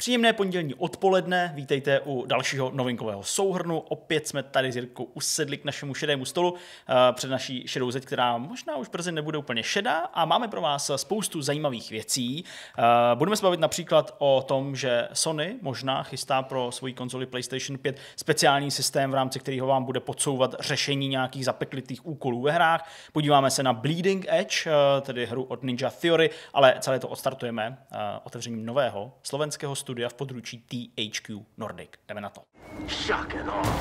Příjemné pondělní odpoledne, vítejte u dalšího novinkového souhrnu. Opět jsme tady s Jirkou usedli k našemu šedému stolu eh, před naší šedou zeď, která možná už brzy nebude úplně šedá a máme pro vás spoustu zajímavých věcí. Eh, budeme se bavit například o tom, že Sony možná chystá pro svoji konzoli PlayStation 5 speciální systém, v rámci kterého vám bude podsouvat řešení nějakých zapeklitých úkolů ve hrách. Podíváme se na Bleeding Edge, eh, tedy hru od Ninja Theory, ale celé to odstartujeme otevřením nového slovenského studia v područí THQ Nordic. Jdeme na to. Shock and no. all.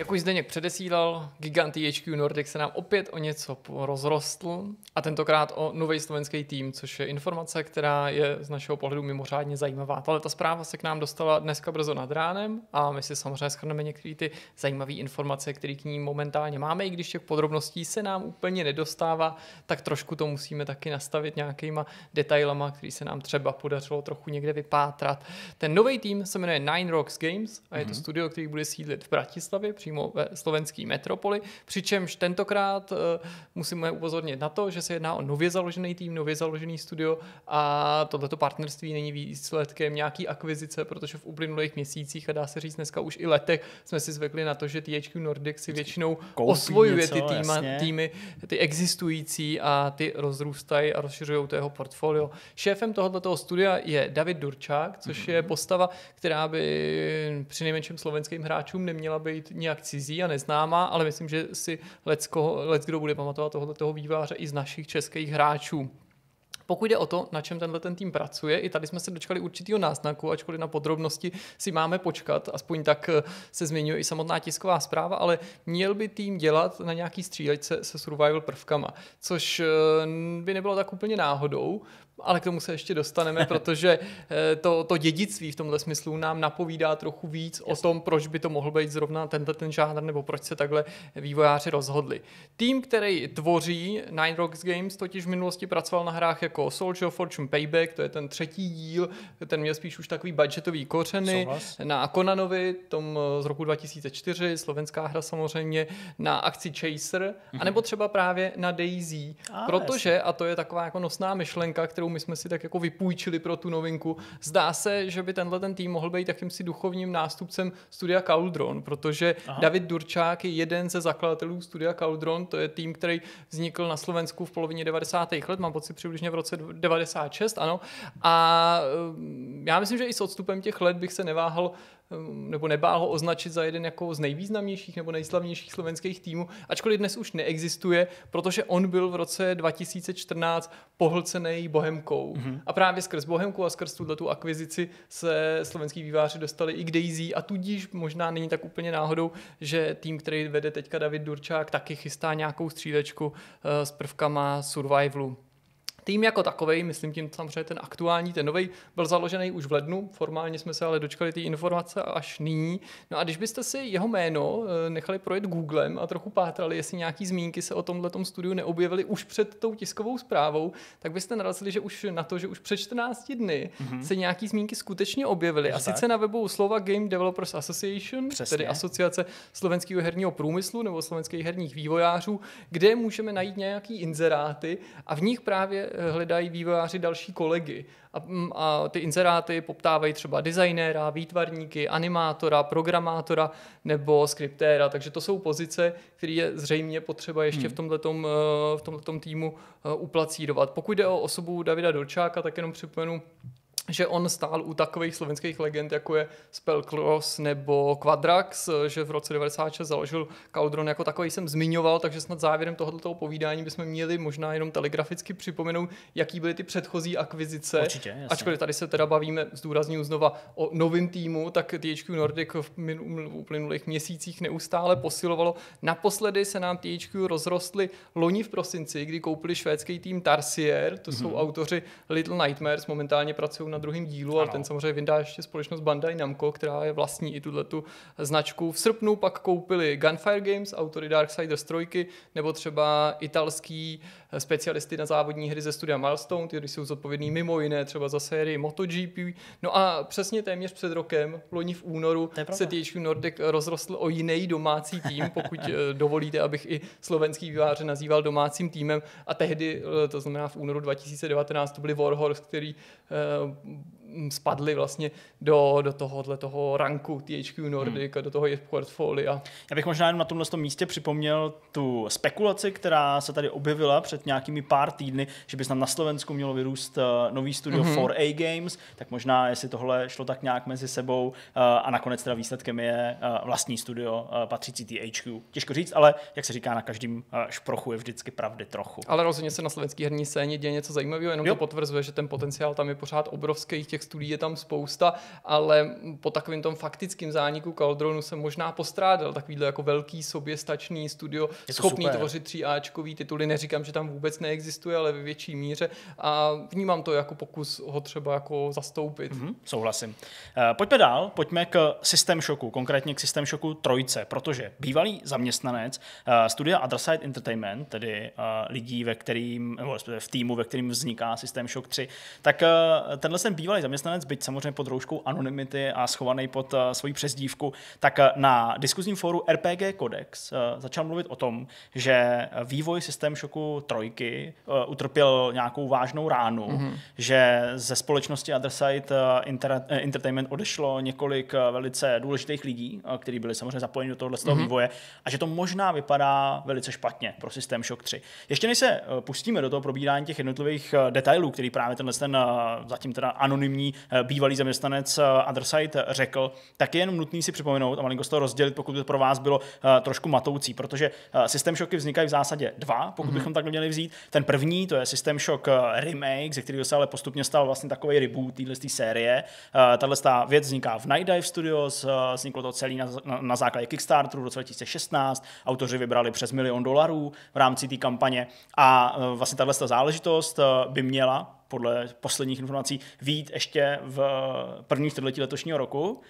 Jak už Zdeněk předesílal, gigant HQ Nordic se nám opět o něco rozrostl a tentokrát o nový slovenský tým, což je informace, která je z našeho pohledu mimořádně zajímavá. Tahle ta zpráva se k nám dostala dneska brzo nad ránem a my si samozřejmě schrneme některé ty zajímavé informace, které k ní momentálně máme, i když těch podrobností se nám úplně nedostává, tak trošku to musíme taky nastavit nějakýma detailama, který se nám třeba podařilo trochu někde vypátrat. Ten nový tým se jmenuje Nine Rocks Games a je to mm-hmm. studio, který bude sídlit v Bratislavě, přímo ve slovenské metropoli, přičemž tentokrát eh, musíme upozornit na to, že se jedná o nově založený tým, nově založený studio a tohleto partnerství není výsledkem nějaký akvizice, protože v uplynulých měsících a dá se říct dneska už i letech jsme si zvykli na to, že THQ Nordic si většinou Koupí osvojuje něco, ty týma, týmy, ty existující a ty rozrůstají a rozšiřují to jeho portfolio. Šéfem tohoto studia je David Durčák, což mm-hmm. je postava, která by při nejmenším slovenským hráčům neměla být nějak tak cizí a neznámá, ale myslím, že si lecko, lec kdo bude pamatovat tohoto výváře i z našich českých hráčů. Pokud jde o to, na čem tenhle ten tým pracuje, i tady jsme se dočkali určitýho náznaku, ačkoliv na podrobnosti si máme počkat, aspoň tak eh, se zmiňuje i samotná tisková zpráva, ale měl by tým dělat na nějaký střílečce se survival prvkama, což eh, by nebylo tak úplně náhodou, ale k tomu se ještě dostaneme, protože eh, to, to dědictví v tomhle smyslu nám napovídá trochu víc Jasně. o tom, proč by to mohl být zrovna tenhle ten žánr, nebo proč se takhle vývojáři rozhodli. Tým, který tvoří Nine Rocks Games, totiž v minulosti pracoval na hrách jako Soldier of Fortune Payback, to je ten třetí díl, ten měl spíš už takový budgetový kořeny, na Konanovi, tom eh, z roku 2004, slovenská hra samozřejmě, na akci Chaser, mm-hmm. anebo třeba právě na Daisy, protože, jasný. a to je taková jako nosná myšlenka, kterou my jsme si tak jako vypůjčili pro tu novinku. Zdá se, že by tenhle ten tým mohl být jakýmsi duchovním nástupcem studia Cauldron, protože Aha. David Durčák je jeden ze zakladatelů studia Cauldron, to je tým, který vznikl na Slovensku v polovině 90. let, mám pocit přibližně v roce 96, ano. A eh, já myslím, že i s odstupem těch let bych se neváhal nebo nebál ho označit za jeden jako z nejvýznamnějších nebo nejslavnějších slovenských týmů, ačkoliv dnes už neexistuje, protože on byl v roce 2014 pohlcený Bohemkou. Mm-hmm. A právě skrz Bohemku a skrz tuhle tu akvizici se slovenský výváři dostali i k Daisy a tudíž možná není tak úplně náhodou, že tým, který vede teďka David Durčák, taky chystá nějakou střílečku eh, s prvkama survivalu. Tým jako takový, myslím tím samozřejmě ten aktuální, ten nový, byl založený už v lednu, formálně jsme se ale dočkali té informace až nyní. No a když byste si jeho jméno eh, nechali projet Googlem a trochu pátrali, jestli nějaký zmínky se o tomhle studiu neobjevily už před tou tiskovou zprávou, tak byste narazili že už na to, že už před 14 dny mm-hmm. se nějaký zmínky skutečně objevily. A sice na webu slova Game Developers Association, Přesně. tedy asociace slovenského herního průmyslu nebo slovenských herních vývojářů, kde můžeme najít nějaký inzeráty a v nich právě Eh, hledají vývojáři další kolegy a, mm, a ty inzeráty poptávají třeba designéra, výtvarníky, animátora, programátora nebo skriptéra, takže to jsou pozice, které je zřejmě potřeba ještě hmm. v tomto eh, v týmu eh, uplacírovat. Pokud jde o osobu Davida Dolčáka, tak jenom připomenu, že on stál u takových slovenských legend, jako je Spellcross nebo Quadrax, že v roce 96 založil Kaudron jako takový jsem zmiňoval, takže snad závěrem tohoto povídání bychom měli možná jenom telegraficky připomenout, jaký byly ty předchozí akvizice. Určitě, jasně. Ačkoliv tady se teda bavíme, zdůraznuju znova, o novém týmu, tak THQ Nordic v uplynulých měsících neustále posilovalo. Naposledy se nám THQ rozrostly loni v prosinci, kdy koupili švédský tým Tarsier, to mm-hmm. jsou mhm. autoři Little Nightmares, momentálně pracují na druhém dílu, ano. ale ten samozřejmě vydá ještě společnost Bandai Namco, která je vlastní i tuhle tu značku. V srpnu pak koupili Gunfire Games, autory Darksiders 3, nebo třeba italský specialisty na závodní hry ze studia Milestone, ty jsou zodpovědní mimo jiné třeba za sérii MotoGP. No a přesně téměř před rokem, loni v únoru, se THQ Nordic rozrostl o jiný domácí tým, pokud eh, dovolíte, abych i slovenský výváře nazýval domácím týmem. A tehdy, eh, to znamená v únoru 2019, to byli Warhorse, který eh, spadli vlastně do, do tohohle toho ranku THQ Nordic hmm. a do toho jejich portfolia. Já bych možná jenom na tomhle místě připomněl tu spekulaci, která se tady objevila před nějakými pár týdny, že by snad na Slovensku mělo vyrůst eh, nový studio mm-hmm. 4A Games, tak možná jestli tohle šlo tak nějak mezi sebou eh, a nakonec teda výsledkem je eh, vlastní studio patřící THQ. Těžko říct, ale jak se říká, na každém šprochu je vždycky pravdy trochu. Ale rozhodně se na slovenské herní scéně děje něco zajímavého, jenom jo. to potvrzuje, že ten potenciál tam je pořád obrovský těch těch studií je tam spousta, ale po takovém tom faktickém zániku Caldronu jsem možná postrádal takovýhle jako velký soběstačný studio, to schopný super. tvořit 3Ačkový tituly. Neříkám, že tam vůbec neexistuje, ale ve větší míře a vnímám to jako pokus ho třeba jako zastoupit. Mm-hmm, souhlasím. Eh, pojďme dál, pojďme k systém šoku, konkrétně k systém šoku trojce, protože bývalý zaměstnanec eh, studia Adraside Entertainment, tedy eh, lidí, ve kterým, nebo v týmu, ve kterým vzniká systém šok 3, tak tenhle jsem bývalý zaměstnanec, byť samozřejmě pod rouškou anonymity a schovaný pod uh, svoji přezdívku, tak eh, na diskuzním fóru RPG Codex uh, eh, začal mluvit o tom, že vývoj systém šoku trojky uh, utrpěl nějakou vážnou ránu, mm-hmm. že ze společnosti Otherside uh, Inter- Entertainment odešlo několik uh, velice důležitých lidí, uh, kteří byli samozřejmě zapojeni do tohoto mm-hmm. vývoje a že to možná vypadá velice špatně pro systém šok 3. Ještě než se uh, pustíme do toho probírání těch jednotlivých uh, detailů, který právě tenhle ten uh, zatím teda anonymní ní eh, bývalý zaměstnanec Otherside eh, eh, řekl, tak je jenom nutný si připomenout a malinko z toho rozdělit, pokud by to pro vás bylo trošku matoucí, protože systém šoky vznikají v zásadě dva, pokud mhm. bychom tak měli vzít. Ten první, to je systém šok remake, ze kterého se ale postupně stal vlastně takový reboot téhle série. Tahle věc vzniká v Night Dive Studios, vzniklo to celý na, na základě Kickstarteru v roce 2016, autoři vybrali přes milion dolarů v rámci té kampaně a vlastně tahle záležitost by měla podle posledních informací výjít ještě v první čtvrtletí letošního roku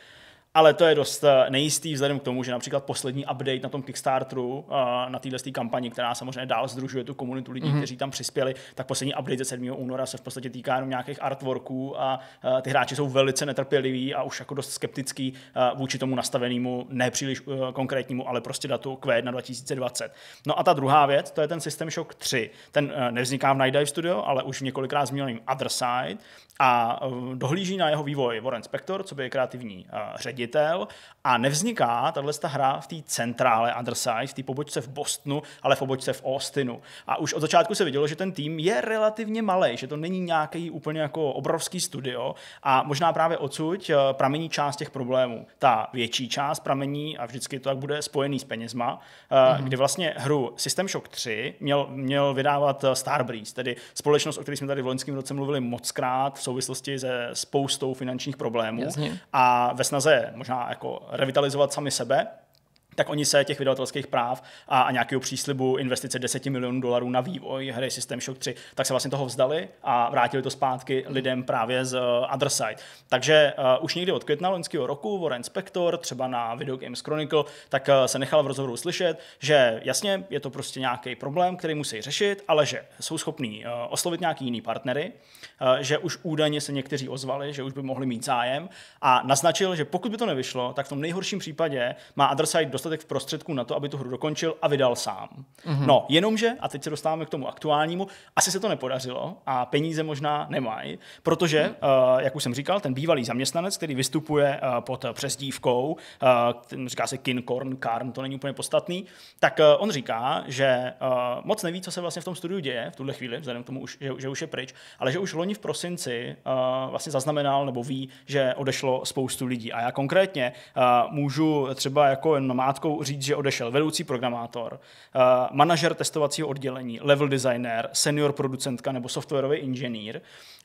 ale to je dost eh, nejistý vzhledem k tomu, že například poslední update na tom Kickstarteru, eh, na téhle kampani, která samozřejmě dál združuje tu komunitu lidí, mm-hmm. kteří tam přispěli, tak poslední update ze 7. února se v podstatě týká jenom nějakých artworků a eh, ty hráči jsou velice netrpěliví a už jako dost skeptický vůči tomu nastavenému, nepříliš konkrétnímu, ale prostě datu Q1 2020. No a ta druhá věc, to je ten System Shock 3. Ten nevzniká v Night Dive Studio, ale už v několikrát zmíněným Other Side a dohlíží na jeho vývoj Warren Spector, co by je kreativní ředitel ředitel a nevzniká tahle hra v té centrále Underside, v té pobočce v Bostonu, ale v pobočce v Austinu. A už od začátku se vidělo, že ten tým je relativně malý, že to není nějaký úplně jako obrovský studio a možná právě odsud eh, pramení část těch problémů. Ta větší část pramení a vždycky to tak bude spojený s penězma, mm-hmm. kdy vlastně hru System Shock 3 měl, měl vydávat eh, Starbreeze, tedy společnost, o které jsme tady v loňském roce mluvili mockrát v souvislosti se spoustou finančních problémů. Jasně. A ve snaze možná jako revitalizovat sami sebe, tak oni se těch vydavatelských práv a, a nějakého příslibu investice 10 milionů dolarů na vývoj hry System Shock 3, tak se vlastně toho vzdali a vrátili to zpátky lidem právě z uh, Other Side. Takže uh, už někdy od května loňského roku Warren Spector, třeba na Video Games Chronicle, tak uh, se nechal v rozhovoru slyšet, že jasně je to prostě nějaký problém, který musí řešit, ale že jsou schopní uh, oslovit nějaký jiný partnery, uh, že už údajně se někteří ozvali, že už by mohli mít zájem a naznačil, že pokud by to nevyšlo, tak v tom nejhorším případě má Other Side dostatek prostředku na to, aby tu hru dokončil a vydal sám. Mm-hmm. No, jenomže, a teď se dostáváme k tomu aktuálnímu, asi se to nepodařilo a peníze možná nemají, protože, mm. uh, jak už jsem říkal, ten bývalý zaměstnanec, který vystupuje uh, pod přezdívkou, uh, říká se Kinkorn, Karn, to není úplně podstatný, tak uh, on říká, že uh, moc neví, co se vlastně v tom studiu děje v tuhle chvíli, vzhledem k tomu, už, že, že už je pryč, ale že už loni v prosinci uh, vlastně zaznamenal nebo ví, že odešlo spoustu lidí. A já konkrétně uh, můžu třeba jako jenom hrátkou říct, že odešel vedoucí programátor, eh, manažer testovacího oddělení, level designer, senior producentka nebo softwarový inženýr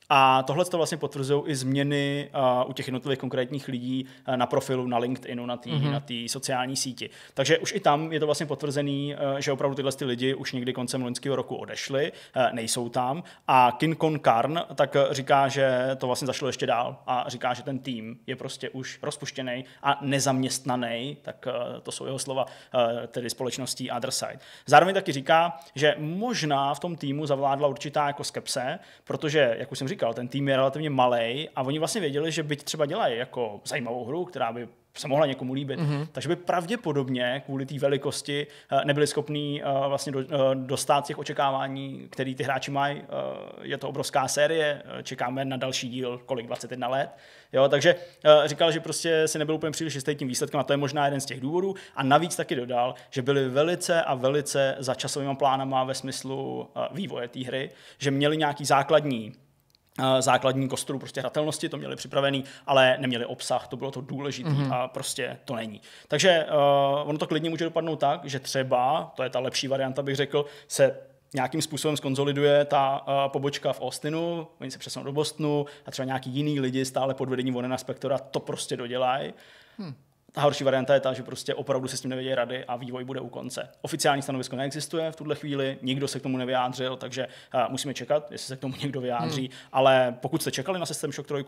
a tohle to vlastně potvrzují i změny uh, u těch jednotlivých konkrétních lidí uh, na profilu, na LinkedInu, na té mm-hmm. na sociální síti. Takže už i tam je to vlastně potvrzený, uh, že opravdu tyhle ty lidi už někdy koncem loňského roku odešli, uh, nejsou tam. A Kin Karn tak říká, že to vlastně zašlo ještě dál a říká, že ten tým je prostě už rozpuštěný a nezaměstnaný, tak uh, to jsou jeho slova, uh, tedy společností Otherside. Zároveň taky říká, že možná v tom týmu zavládla určitá jako skepse, protože, jak už jsem říkal, říkal, ten tým je relativně malý a oni vlastně věděli, že byť třeba dělají jako zajímavou hru, která by se mohla někomu líbit, mm-hmm. takže by pravděpodobně kvůli té velikosti eh, nebyli schopní eh, vlastně eh, dostat těch očekávání, které ty hráči mají. Je to obrovská série, čekáme na další díl, kolik 21 let. Jo, takže říkal, že prostě si nebyl úplně příliš jistý tím výsledkem a to je možná jeden z těch důvodů. A navíc taky dodal, že byli velice a velice za časovými plánama ve smyslu vývoje té hry, že měli nějaký základní Eh, základní kostru prostě hratelnosti, to měli připravený, ale neměli obsah, to bylo to důležité mm-hmm. a prostě to není. Takže uh, ono to klidně může dopadnout tak, že třeba, to je ta lepší varianta, bych řekl, se nějakým způsobem skonzoliduje ta uh, pobočka v Austinu, oni se přesunou do Bostonu a třeba nějaký jiný lidi stále pod vedením Vonena Spektora to prostě dodělají. Hmm ta horší varianta je ta, že prostě opravdu se s tím nevědí rady a vývoj bude u konce. Oficiální stanovisko neexistuje v tuhle chvíli, nikdo se k tomu nevyjádřil, takže uh, musíme čekat, jestli se k tomu někdo vyjádří. Hmm. Ale pokud jste čekali na systém Shock 3,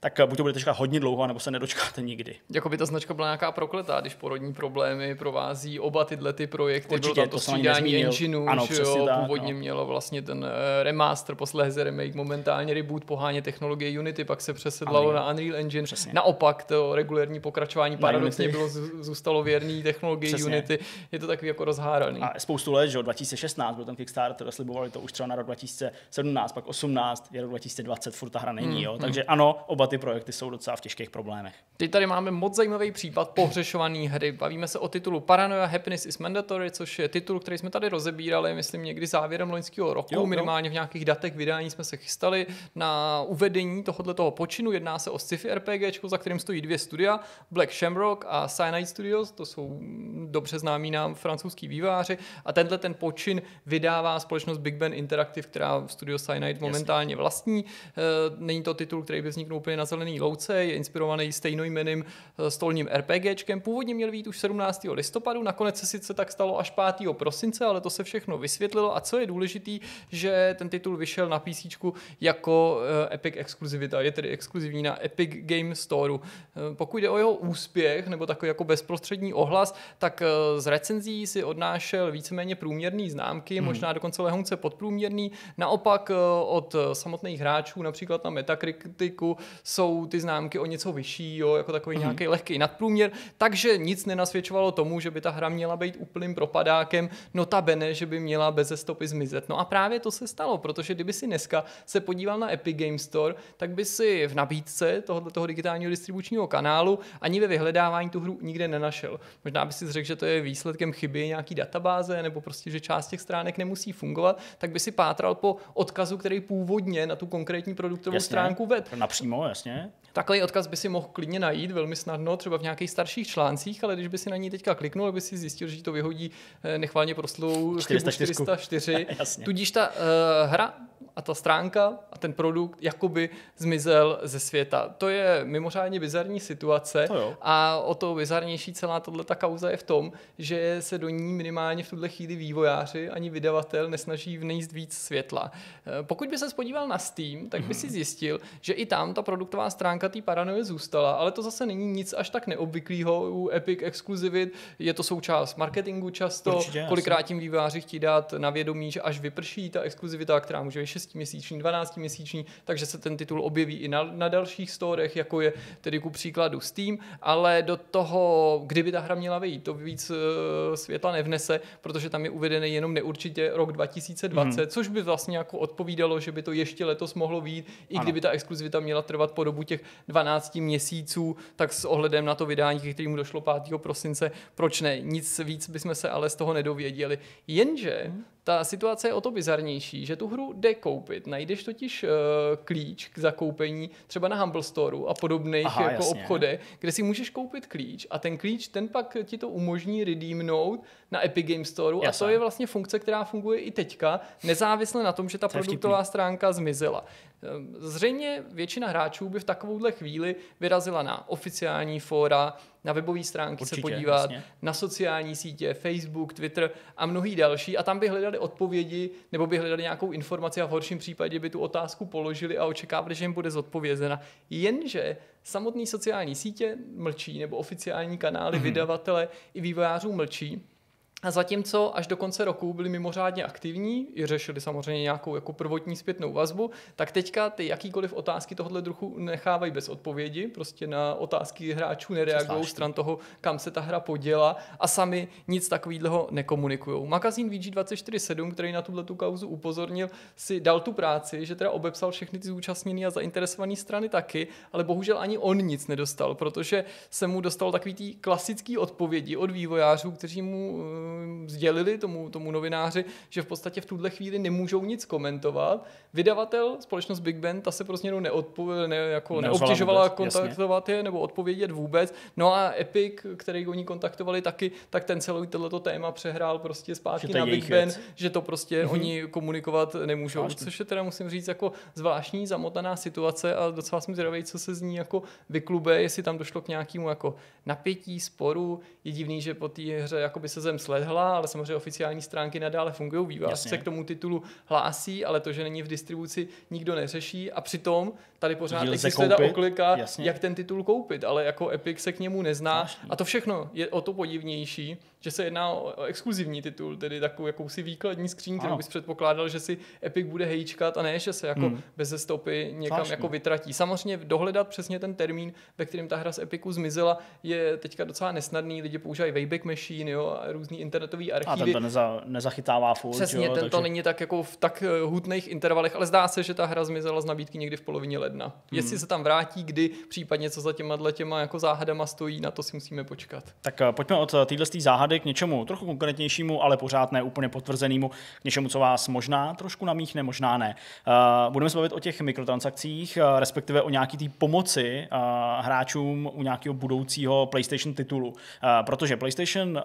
tak eh, buď to budete čekat hodně dlouho, nebo se nedočkáte nikdy. Jako by ta značka byla nějaká prokletá, když porodní problémy provází oba tyhle ty projekty. Určitě, Bylo tam to střídání engineu, ano, že jo, tak, původně no. mělo vlastně ten eh, remaster, posléze remake, momentálně reboot, poháně technologie Unity, pak se přesedlalo Unreal. na Unreal Engine. Přesně. Naopak to regulární pokračování paradoxně bylo, zůstalo věrný technologii Přesně. Unity, je to takový jako rozháraný. A spoustu let, že 2016 byl ten Kickstarter, slibovali to už třeba na rok 2017, pak 18, je rok 2020, furt ta hra není, hmm, jo. Hmm. Takže ano, oba ty projekty jsou docela v těžkých problémech. Teď tady máme moc zajímavý případ pohřešovaný hry. Bavíme se o titulu Paranoia Happiness is Mandatory, což je titul, který jsme tady rozebírali, myslím, někdy závěrem loňského roku, jo, jo. minimálně v nějakých datech vydání jsme se chystali na uvedení tohoto počinu. Jedná se o sci-fi RPG, za kterým stojí dvě studia, Black Shamrock Shamrock a Cyanide Studios, to jsou dobře známí nám francouzský výváři a tenhle ten počin vydává společnost Big Ben Interactive, která studio Cyanide momentálně vlastní. Eh, není to titul, který by vzniknul úplně na zelený louce, je inspirovaný stejnojmeným eh, stolním RPGčkem. Původně měl být už 17. listopadu, nakonec se sice tak stalo až 5. prosince, ale to se všechno vysvětlilo a co je důležitý, že ten titul vyšel na PC jako eh, Epic exkluzivita, je tedy exkluzivní na Epic Game Store. Pokud jde o jeho úspěch, úspěch nebo takový jako bezprostřední ohlas, tak eh, z recenzí si odnášel víceméně průměrný známky, hmm. možná dokonce lehonce podprůměrný. Naopak eh, od samotných hráčů, například na Metakritiku, jsou ty známky o něco vyšší, jo, jako takový hmm. nějaký lehký nadprůměr, takže nic nenasvědčovalo tomu, že by ta hra měla být úplným propadákem, notabene, že by měla bez stopy zmizet. No a právě to se stalo, protože kdyby si dneska se podíval na Epic Games Store, tak by si v nabídce tohoto digitálního distribučního kanálu ani ve vyhledání vyhledávání tu hru nikde nenašel. Možná by si řekl, že to je výsledkem chyby nějaký databáze, nebo prostě, že část těch stránek nemusí fungovat, tak by si pátral po odkazu, který původně na tu konkrétní produktovou jasně, stránku ved. Napřímo, jasně. Takový odkaz by si mohl klidně najít velmi snadno, třeba v nějakých starších článcích, ale když by si na ní teďka kliknul, by si zjistil, že to vyhodí eh, nechválně proslou 404. 404. Tudíž ta uh, hra a ta stránka a ten produkt jakoby zmizel ze světa. To je mimořádně bizarní situace no a o to bizarnější celá tohle ta kauza je v tom, že se do ní minimálně v tuhle chvíli vývojáři ani vydavatel nesnaží vnést víc světla. Eh, pokud by se podíval na Steam, tak by mhm. si zjistil, že i tam ta produktová stránka té paranoje zůstala, ale to zase není nic až tak neobvyklého u Epic Exclusivit, je to součást marketingu často, Určitě, kolikrát tím vývojáři chtějí dát na vědomí, že až vyprší ta exkluzivita, která může 6 6-měsíční, 12-měsíční, takže se ten titul objeví i na, na dalších storech, jako je tedy ku příkladu Steam, ale do toho, kdyby ta hra měla vyjít, to víc eh, světla nevnese, protože tam je uvedený jenom neurčitě rok mhm. 2020, hmm. což by vlastně jako odpovídalo, že by to ještě letos mohlo vyjít, i ano. kdyby ta exkluzivita měla trvat po dobu těch 12 měsíců, tak s ohledem na to vydání, ke kterému došlo 5. prosince, proč ne? Nic víc bychom se ale z toho nedověděli. Jenže ta situace je o to bizarnější, že tu hru jde koupit. Najdeš totiž uh, klíč k zakoupení třeba na Humble Storeu a podobných Aha, jako obchode, obchodech, kde si můžeš koupit klíč a ten klíč, ten pak ti to umožní redeemnout na Epic Game Storeu a to je vlastně funkce, která funguje i teďka, nezávisle na tom, že ta to produktová stránka zmizela. Ehm, zřejmě většina hráčů by v takovouhle chvíli vyrazila na oficiální fóra, na webové stránky Určitě, se podívat, jasně. na sociální sítě, Facebook, Twitter a mnohý další a tam by hledali odpovědi nebo by hledali nějakou informaci a v horším případě by tu otázku položili a očekávali, že jim bude zodpovězena. Jenže samotné sociální sítě mlčí nebo oficiální kanály mm-hmm. vydavatele i vývojářů mlčí a zatímco až do konce roku byli mimořádně aktivní, i řešili samozřejmě nějakou jako prvotní zpětnou vazbu, tak teďka ty jakýkoliv otázky tohle druhu nechávají bez odpovědi, prostě na otázky hráčů nereagují stran toho, kam se ta hra poděla a sami nic takového nekomunikují. Magazín VG247, který na tuhle tu kauzu upozornil, si dal tu práci, že teda obepsal všechny ty zúčastněné a zainteresované strany taky, ale bohužel ani on nic nedostal, protože se mu dostal takový ty klasický odpovědi od vývojářů, kteří mu eh, sdělili tomu, tomu novináři, že v podstatě v tuhle chvíli nemůžou nic komentovat. Vydavatel, společnost Big Ben, ta se prostě jenom neodpo, ne, jako neobtěžovala vůbec, kontaktovat jasně. je nebo odpovědět vůbec. No a Epic, který oni kontaktovali taky, tak ten celý tohleto téma přehrál prostě zpátky na Big Ben, věc. že to prostě mm-hmm. oni komunikovat nemůžou, Zvláštní. což je teda musím říct jako zvláštní zamotaná situace a docela jsem zvědavý, co se z ní jako vyklube, jestli tam došlo k nějakému jako napětí, sporu. Je divný, že po té hře by se zem sled, vedhla, ale samozřejmě oficiální stránky nadále fungují, vývář se k tomu titulu hlásí, ale to, že není v distribuci, nikdo neřeší a přitom tady pořád Díl existuje ta oklika, Jasně. jak ten titul koupit, ale jako Epic se k němu nezná Jasně. a to všechno je o to podivnější, že se jedná o exkluzivní titul, tedy takovou jakousi výkladní skříň, kterou bys předpokládal, že si Epic bude hejčkat a ne, že se jako hmm. bez stopy někam Vážně. jako vytratí. Samozřejmě dohledat přesně ten termín, ve kterém ta hra z Epiku zmizela, je teďka docela nesnadný. Lidi používají Wayback Machine, jo, a různý internetový archivy. A ten to neza, nezachytává furt, Přesně, ten ten takže... to není tak jako v tak eh, hutných intervalech, ale zdá se, že ta hra zmizela z nabídky někdy v polovině ledna. Hmm. Jestli se tam vrátí, kdy, případně co za těma těma jako záhadama stojí, na to si musíme počkat. Tak eh, pojďme od eh, téhle záhady vlády k něčemu trochu konkrétnějšímu, ale pořád ne úplně potvrzenému, k něčemu, co vás možná trošku namíchne, možná ne. Eh, budeme se bavit o těch mikrotransakcích, eh, respektive o nějaký té pomoci eh, hráčům u nějakého budoucího PlayStation titulu. Protože PlayStation,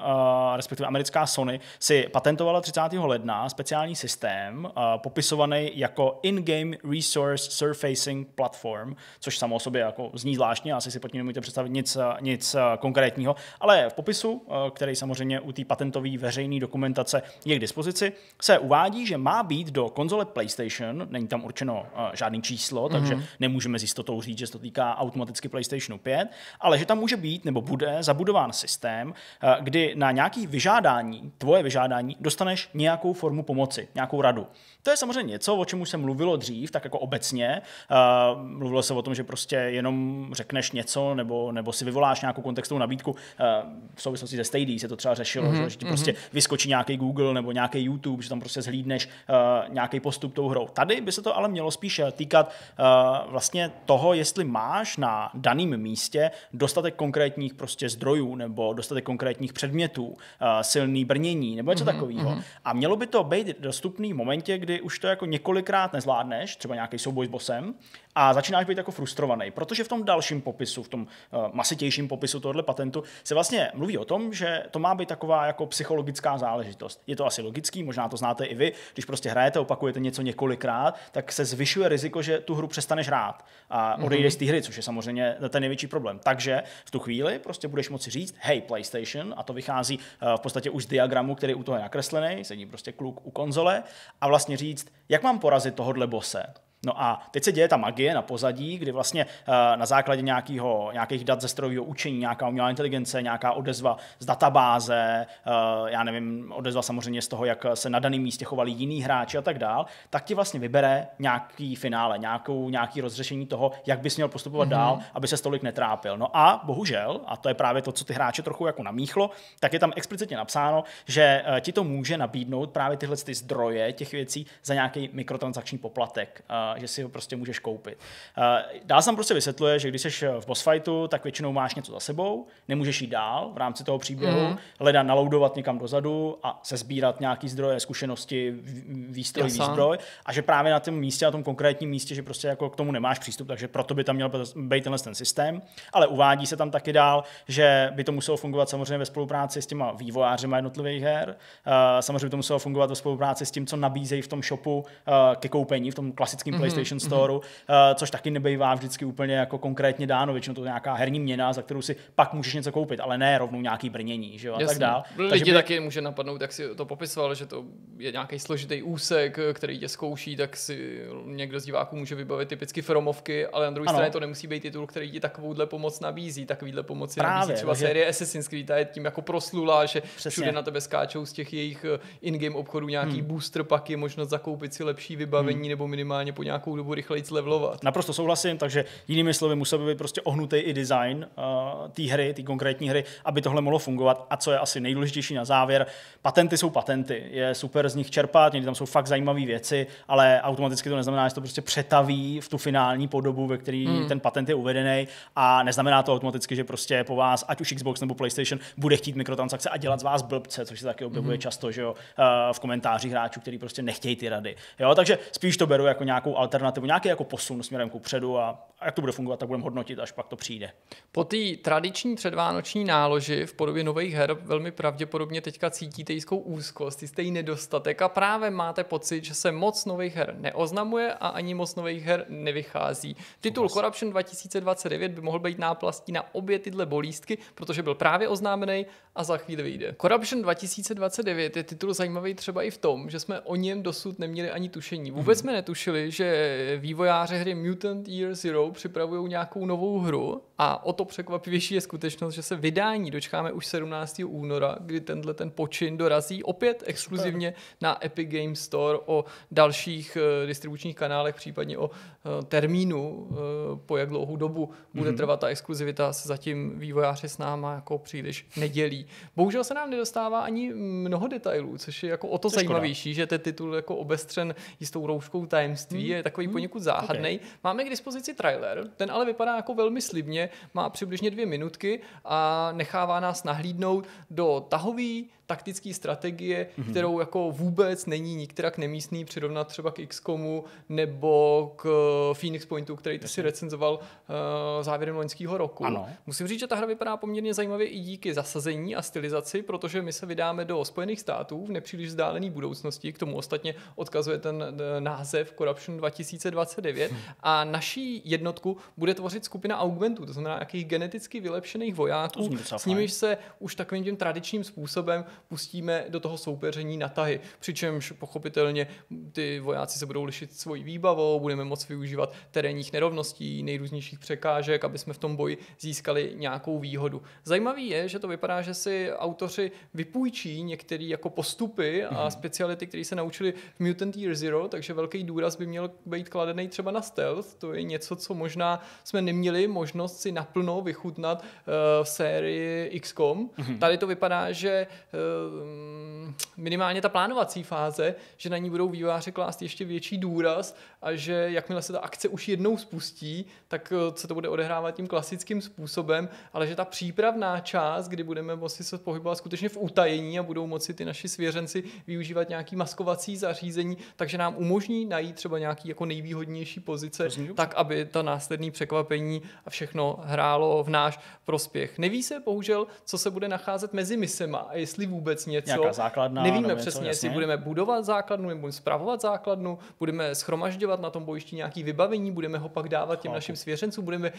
respektive americká Sony, si patentovala 30. ledna speciální systém popisovaný jako In-Game Resource Surfacing Platform, což samo o sobě jako zní zvláštně, asi si pod tím nemůžete představit nic, nic konkrétního, ale v popisu, který samozřejmě samozřejmě u té patentové veřejné dokumentace je k dispozici, se uvádí, že má být do konzole PlayStation, není tam určeno eh, žádný číslo, mhm. takže mm-hmm. nemůžeme s jistotou říct, že se to týká automaticky PlayStation 5, ale že tam může být nebo bude zabudován systém, eh, kdy na nějaký vyžádání, tvoje vyžádání, dostaneš nějakou formu pomoci, nějakou radu. To je samozřejmě něco, o čem už se mluvilo dřív, tak jako obecně. Eh, mluvilo se o tom, že prostě jenom řekneš něco nebo, nebo si vyvoláš nějakou kontextovou nabídku. V souvislosti se Stadia se to třeba řešilo, mm-hmm. že ti mhm. prostě vyskočí nějaký Google nebo nějaký YouTube, že tam prostě zhlídneš uh, nějaký postup tou hrou. Tady by se to ale mělo spíš eh, týkat uh, vlastně toho, jestli máš na daném místě dostatek konkrétních prostě zdrojů nebo dostatek konkrétních předmětů, uh, silný brnění nebo něco mm-hmm. takového. Mhm. A mělo by to být dostupný v momentě, kdy už to jako několikrát nezvládneš, třeba nějaký souboj s bosem, a začínáš být jako frustrovaný, protože v tom dalším popisu, v tom uh, masitějším popisu tohoto patentu se vlastně mluví o tom, že to má být taková jako psychologická záležitost. Je to asi logický, možná to znáte i vy, když prostě hrajete, opakujete něco několikrát, tak se zvyšuje riziko, že tu hru přestaneš hrát a mhm. odejdeš mm-hmm. z té hry, což je samozřejmě ten největší problém. Takže v tu chvíli prostě budeš moci říct, hej PlayStation, a to vychází uh, v podstatě už z diagramu, který u toho je nakreslený, sedí prostě kluk u konzole a vlastně říct, jak mám porazit tohohle bose No a teď se děje ta magie na pozadí, kdy vlastně eh, na základě nějakého, nějakých dat ze strojového učení, nějaká umělá inteligence, nějaká odezva z databáze, eh, já nevím, odezva samozřejmě z toho, jak se na daném místě chovali jiní hráči a tak dál, tak ti vlastně vybere nějaký finále, nějakou, nějaký rozřešení toho, jak bys měl postupovat mm-hmm. dál, aby se stolik netrápil. No a bohužel, a to je právě to, co ty hráče trochu jako namíchlo, tak je tam explicitně napsáno, že eh, ti to může nabídnout právě tyhle ty zdroje těch věcí za nějaký mikrotransakční poplatek že si ho prostě můžeš koupit. Eh, Dá se tam prostě vysvětluje, že když jsi eh, v boss fightu, tak většinou máš něco za sebou, nemůžeš jít dál v rámci toho příběhu, mm. leda naloudovat někam dozadu a sezbírat nějaký zdroje, zkušenosti, výstroj, Jasa. výzbroj a že právě na tom místě, na tom konkrétním místě, že prostě jako k tomu nemáš přístup, takže proto by tam měl být tenhle ten systém, ale uvádí se tam taky dál, že by to muselo fungovat samozřejmě ve spolupráci s těma vývojáři jednotlivých her, eh, samozřejmě by to muselo fungovat ve spolupráci s tím, co nabízejí v tom shopu ke koupení, v tom klasickém mm Mm-hmm. PlayStation mm-hmm. uh, což taky nebývá vždycky úplně jako konkrétně dáno, většinou to je nějaká herní měna, za kterou si pak můžeš něco koupit, ale ne rovnou nějaký brnění, že jo, a tak dál. Lidi Takže by... taky může napadnout, jak si to popisoval, že to je nějaký složitý úsek, který tě zkouší, tak si někdo z diváků může vybavit typicky fromovky, ale na druhé straně to nemusí být titul, který ti takovouhle pomoc nabízí, takovýhle pomoci Právě, nabízí třeba takže... série Assassin's Creed je tím jako proslulá, že Přesně. všude na tebe skáčou z těch jejich eh, in-game obchodů nějaký hmm. booster paky, možnost zakoupit si lepší vybavení hmm. nebo minimálně po nějaké nějakou dobu rychleji zlevlovat. Naprosto souhlasím, takže jinými slovy musel by být prostě ohnutý i design uh, té hry, té konkrétní hry, aby tohle mohlo fungovat. A co je asi nejdůležitější na závěr, patenty jsou patenty. Je super z nich čerpat, někdy tam jsou fakt zajímavé věci, ale automaticky to neznamená, že to prostě přetaví v tu finální podobu, ve které hmm. ten patent je uvedený a neznamená to automaticky, že prostě po vás, ať už Xbox nebo PlayStation, bude chtít mikrotransakce a dělat z vás blbce, což se taky objevuje hmm. často že jo, eh, v komentářích hráčů, který prostě nechtějí ty rady. Jo, takže spíš to beru jako nějakou nějakou alternativu, nějaký jako posun směrem ku předu a, a jak to bude fungovat, tak budeme hodnotit, až pak to přijde. Po té tradiční předvánoční náloži v podobě nových her velmi pravděpodobně teďka cítíte jistou úzkost, jistý nedostatek a právě máte pocit, že se moc nových her neoznamuje a ani moc nových her nevychází. Titul Vás. Corruption 2029 by mohl být náplastí na obě tyhle bolístky, protože byl právě oznámený a za chvíli vyjde. Corruption 2029 je titul zajímavý třeba i v tom, že jsme o něm dosud neměli ani tušení. Vůbec hmm. jsme netušili, že že vývojáři hry Mutant Year Zero připravují nějakou novou hru a o to překvapivější je skutečnost, že se vydání dočkáme už 17. února, kdy tenhle ten počin dorazí opět exkluzivně na Epic Games Store o dalších eh, distribučních kanálech, případně o eh, termínu, eh, po jak dlouhou dobu bude mhm. trvat ta exkluzivita, se zatím vývojáři s náma jako příliš nedělí. Bohužel se nám nedostává ani mnoho detailů, což je jako o to Těžko zajímavější, dá. že ten titul jako obestřen jistou rouškou tajemství, je takový hmm. poněkud záhadný. Okay. Máme k dispozici trailer, ten ale vypadá jako velmi slibně, má přibližně dvě minutky a nechává nás nahlídnout do tahový taktické strategie, mm-hmm. kterou jako vůbec není nikterak nemístný přirovnat třeba k XCOMu nebo k eh, Phoenix Pointu, který ty si recenzoval uh, závěrem loňského roku. Ano. Musím říct, že ta hra vypadá poměrně zajímavě i díky zasazení a stylizaci, protože my se vydáme do Spojených států v nepříliš vzdálené budoucnosti, k tomu ostatně odkazuje ten eh, název Corruption 2029 hm. a naší jednotku bude tvořit skupina augmentů, to znamená nějakých geneticky vylepšených vojáků, s nimiž se už takovým tím tradičním způsobem pustíme do toho soupeření na tahy. Přičemž pochopitelně ty vojáci se budou lišit svojí výbavou, budeme moc využívat terénních nerovností, nejrůznějších překážek, aby jsme v tom boji získali nějakou výhodu. Zajímavý je, že to vypadá, že si autoři vypůjčí některé jako postupy a mhm. speciality, které se naučili v Mutant Year Zero, takže velký důraz by měl být kladený třeba na stealth. To je něco, co možná jsme neměli možnost si naplno vychutnat uh, v sérii XCOM. Mm-hmm. Tady to vypadá, že uh, Eh, mm, minimálně ta plánovací fáze, že na ní budou výváře klást ještě větší důraz a že jakmile se ta akce už jednou spustí, tak eh, se to bude odehrávat tím klasickým způsobem, ale že ta přípravná část, kdy budeme moci se pohybovat skutečně v utajení a budou moci ty naši svěřenci využívat nějaký maskovací zařízení, takže nám umožní najít třeba nějaký jako nejvýhodnější pozice, tak aby ta následný překvapení a všechno hrálo v náš prospěch. Neví se bohužel, co se bude nacházet mezi misema a jestli vůbec něco. Nějaká základna, Nevíme přesně, jestli budeme budovat základnu nebo zpravovat základnu, budeme schromažďovat na tom bojišti nějaké vybavení, budeme ho pak dávat těm Chápu. našim svěřencům, budeme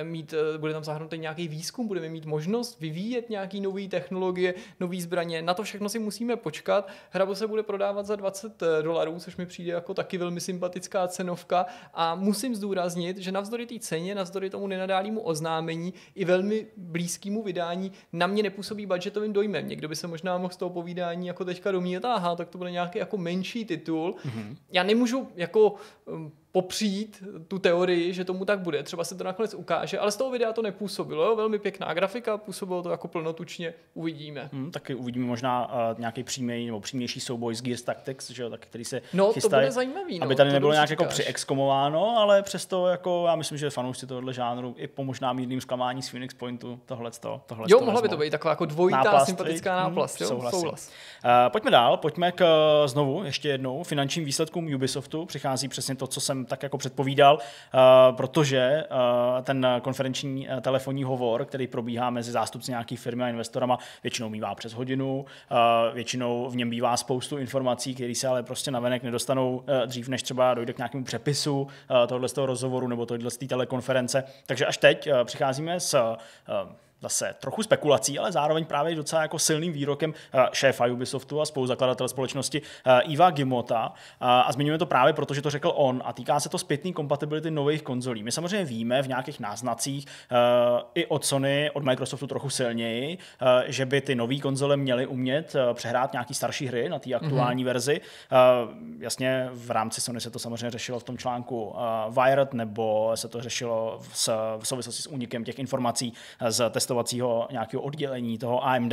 e, mít, e, bude tam zahrnutý nějaký výzkum, budeme mít možnost vyvíjet nějaké nové technologie, nové zbraně. Na to všechno si musíme počkat. Hrabo se bude prodávat za 20 eh, dolarů, což mi přijde jako taky velmi sympatická cenovka. A musím zdůraznit, že navzdory té ceně, navzdory tomu nenadálému oznámení i velmi blízkému vydání, na mě nepůsobí budgetovým dojmem. Někdo by se možná mohl z toho povídání jako teďka domíjet aha, tak to bude nějaký jako menší titul. Mm-hmm. Já nemůžu jako um, popřít tu teorii, že tomu tak bude. Třeba se to nakonec ukáže, ale z toho videa to nepůsobilo. Jo? Velmi pěkná grafika, působilo to jako plnotučně, uvidíme. Hmm, taky uvidíme možná uh, nějaký přímý nebo přímější souboj s Gears Tactics, že jo, tak, který se No, chystá, to bude zajímavý. No, aby tady nebylo nějak jako říkáš. jako přiexkomováno, ale přesto jako já myslím, že fanoušci tohohle žánru i po možná mírným zklamání z Phoenix Pointu tohle to tohle Jo, mohla by to být taková jako dvojitá náplast, sympatická hmm, náplast, hmm, jo, souhlasím. souhlas. Uh, pojďme dál, pojďme k uh, znovu ještě jednou finančním výsledkům Ubisoftu. Přichází přesně to, co jsem tak jako předpovídal, eh, protože eh, ten konferenční eh, telefonní hovor, který probíhá mezi zástupci nějakých firmy a investorama, většinou mývá přes hodinu, většinou v něm bývá spoustu informací, které se ale prostě navenek nedostanou dřív, než třeba dojde k nějakému přepisu tohoto rozhovoru nebo tohoto telekonference. Takže až teď přicházíme s zase trochu spekulací, ale zároveň právě docela jako silným výrokem eh, šéfa Ubisoftu a spoluzakladatele společnosti eh, Iva Gimota. Eh, a zmiňujeme to právě proto, že to řekl on a týká se to zpětné kompatibility nových konzolí. My samozřejmě víme v nějakých náznacích i od Sony, od Microsoftu trochu silněji, že by ty nové konzole měly umět přehrát nějaký starší hry na té mhm. aktuální mm-hmm. verzi. Jasně, v rámci Sony se to samozřejmě řešilo v tom článku Wired, nebo se to řešilo v souvislosti s únikem těch informací z testů testovacího nějakého oddělení toho AMD.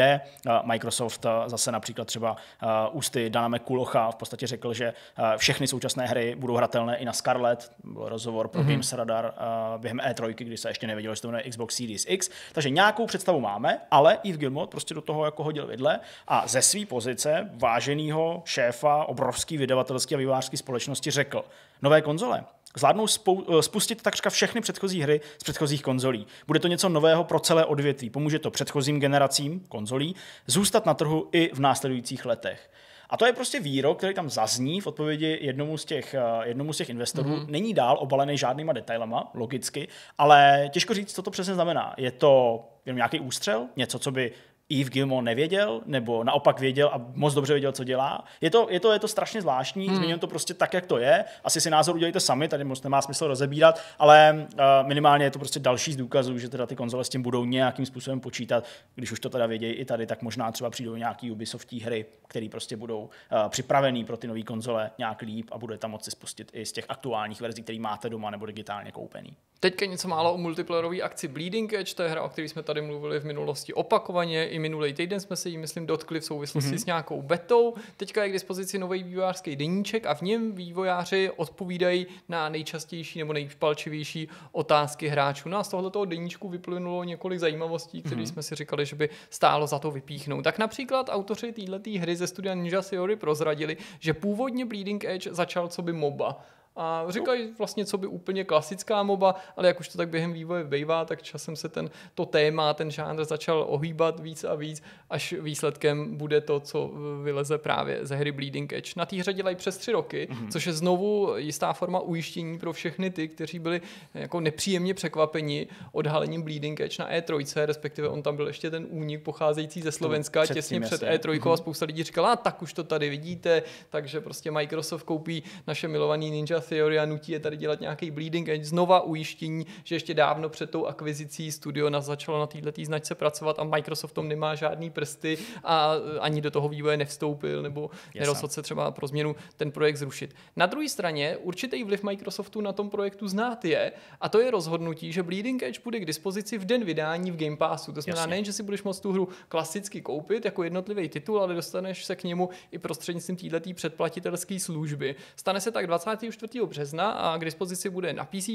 Microsoft eh, zase například třeba eh, ústy Dana kulocha v podstatě řekl, že eh, všechny současné hry budou hratelné i na Scarlett. Byl rozhovor pro mm-hmm. Games Radar během E3, kdy se ještě nevědělo, že to jmenuje Xbox Series X. Takže nějakou představu máme, ale i v Gilmot prostě do toho jako hodil vidle a ze své pozice váženého šéfa obrovský vydavatelský a vývářský společnosti řekl, nové konzole zvládnou eh, spustit takřka všechny předchozí hry z předchozích konzolí. Bude to něco nového pro celé odvětví, pomůže to předchozím generacím konzolí zůstat na trhu i v následujících letech. A to je prostě výrok, který tam zazní v odpovědi jednomu z těch, eh, jednomu z těch investorů. Mm-hmm. Není dál obalený žádnýma detailama, logicky, ale těžko říct, co to přesně znamená. Je to jenom nějaký ústřel, něco, co by Eve Gilmore nevěděl, nebo naopak věděl a moc dobře věděl, co dělá. Je to, je to, je to strašně zvláštní, hmm. změním to prostě tak, jak to je. Asi si názor udělejte sami, tady moc nemá smysl rozebírat, ale uh, minimálně je to prostě další z důkazů, že teda ty konzole s tím budou nějakým způsobem počítat. Když už to teda vědějí i tady, tak možná třeba přijdou nějaký Ubisoftí hry, které prostě budou uh, připravený pro ty nové konzole nějak líp a bude tam moci spustit i z těch aktuálních verzí, které máte doma nebo digitálně koupený. Teďka něco málo o multiplayerové akci Bleeding Edge, to je hra, o které jsme tady mluvili v minulosti opakovaně. I minulý týden jsme se jí, myslím, dotkli v souvislosti mm-hmm. s nějakou betou. Teďka je k dispozici nový vývojářský deníček a v něm vývojáři odpovídají na nejčastější nebo nejpalčivější otázky hráčů. No a z tohoto deníčku vyplynulo několik zajímavostí, které mm-hmm. jsme si říkali, že by stálo za to vypíchnout. Tak například autoři této hry ze studia Ninja Theory prozradili, že původně Bleeding Edge začal co by MOBA a říkají vlastně, co by úplně klasická MOBA, ale jak už to tak během vývoje bývá, tak časem se ten, to téma, ten žánr začal ohýbat víc a víc, až výsledkem bude to, co vyleze právě ze hry Bleeding Edge. Na té hře dělají přes tři roky, mm-hmm. což je znovu jistá forma ujištění pro všechny ty, kteří byli jako nepříjemně překvapeni odhalením Bleeding Edge na E3, respektive on tam byl ještě ten únik pocházející ze Slovenska před těsně před E3 mm-hmm. a mhm. spousta lidí říkala, tak už to tady vidíte, takže prostě Microsoft koupí naše milovaný Ninja Theory a nutí je tady dělat nějaký bleeding edge, znova ujištění, že ještě dávno před tou akvizicí studio na začalo na této značce pracovat a Microsoft tom nemá žádný prsty a eh, ani do toho vývoje nevstoupil nebo yes. nerozhodl se třeba pro změnu ten projekt zrušit. Na druhé straně určitý vliv Microsoftu na tom projektu znát je a to je rozhodnutí, že Bleeding Edge bude k dispozici v den vydání v Game Passu. To znamená nejen, že si budeš moct tu hru klasicky koupit jako jednotlivý titul, ale dostaneš se k němu i prostřednictvím této předplatitelské služby. Stane se tak 24 března a k dispozici bude na PC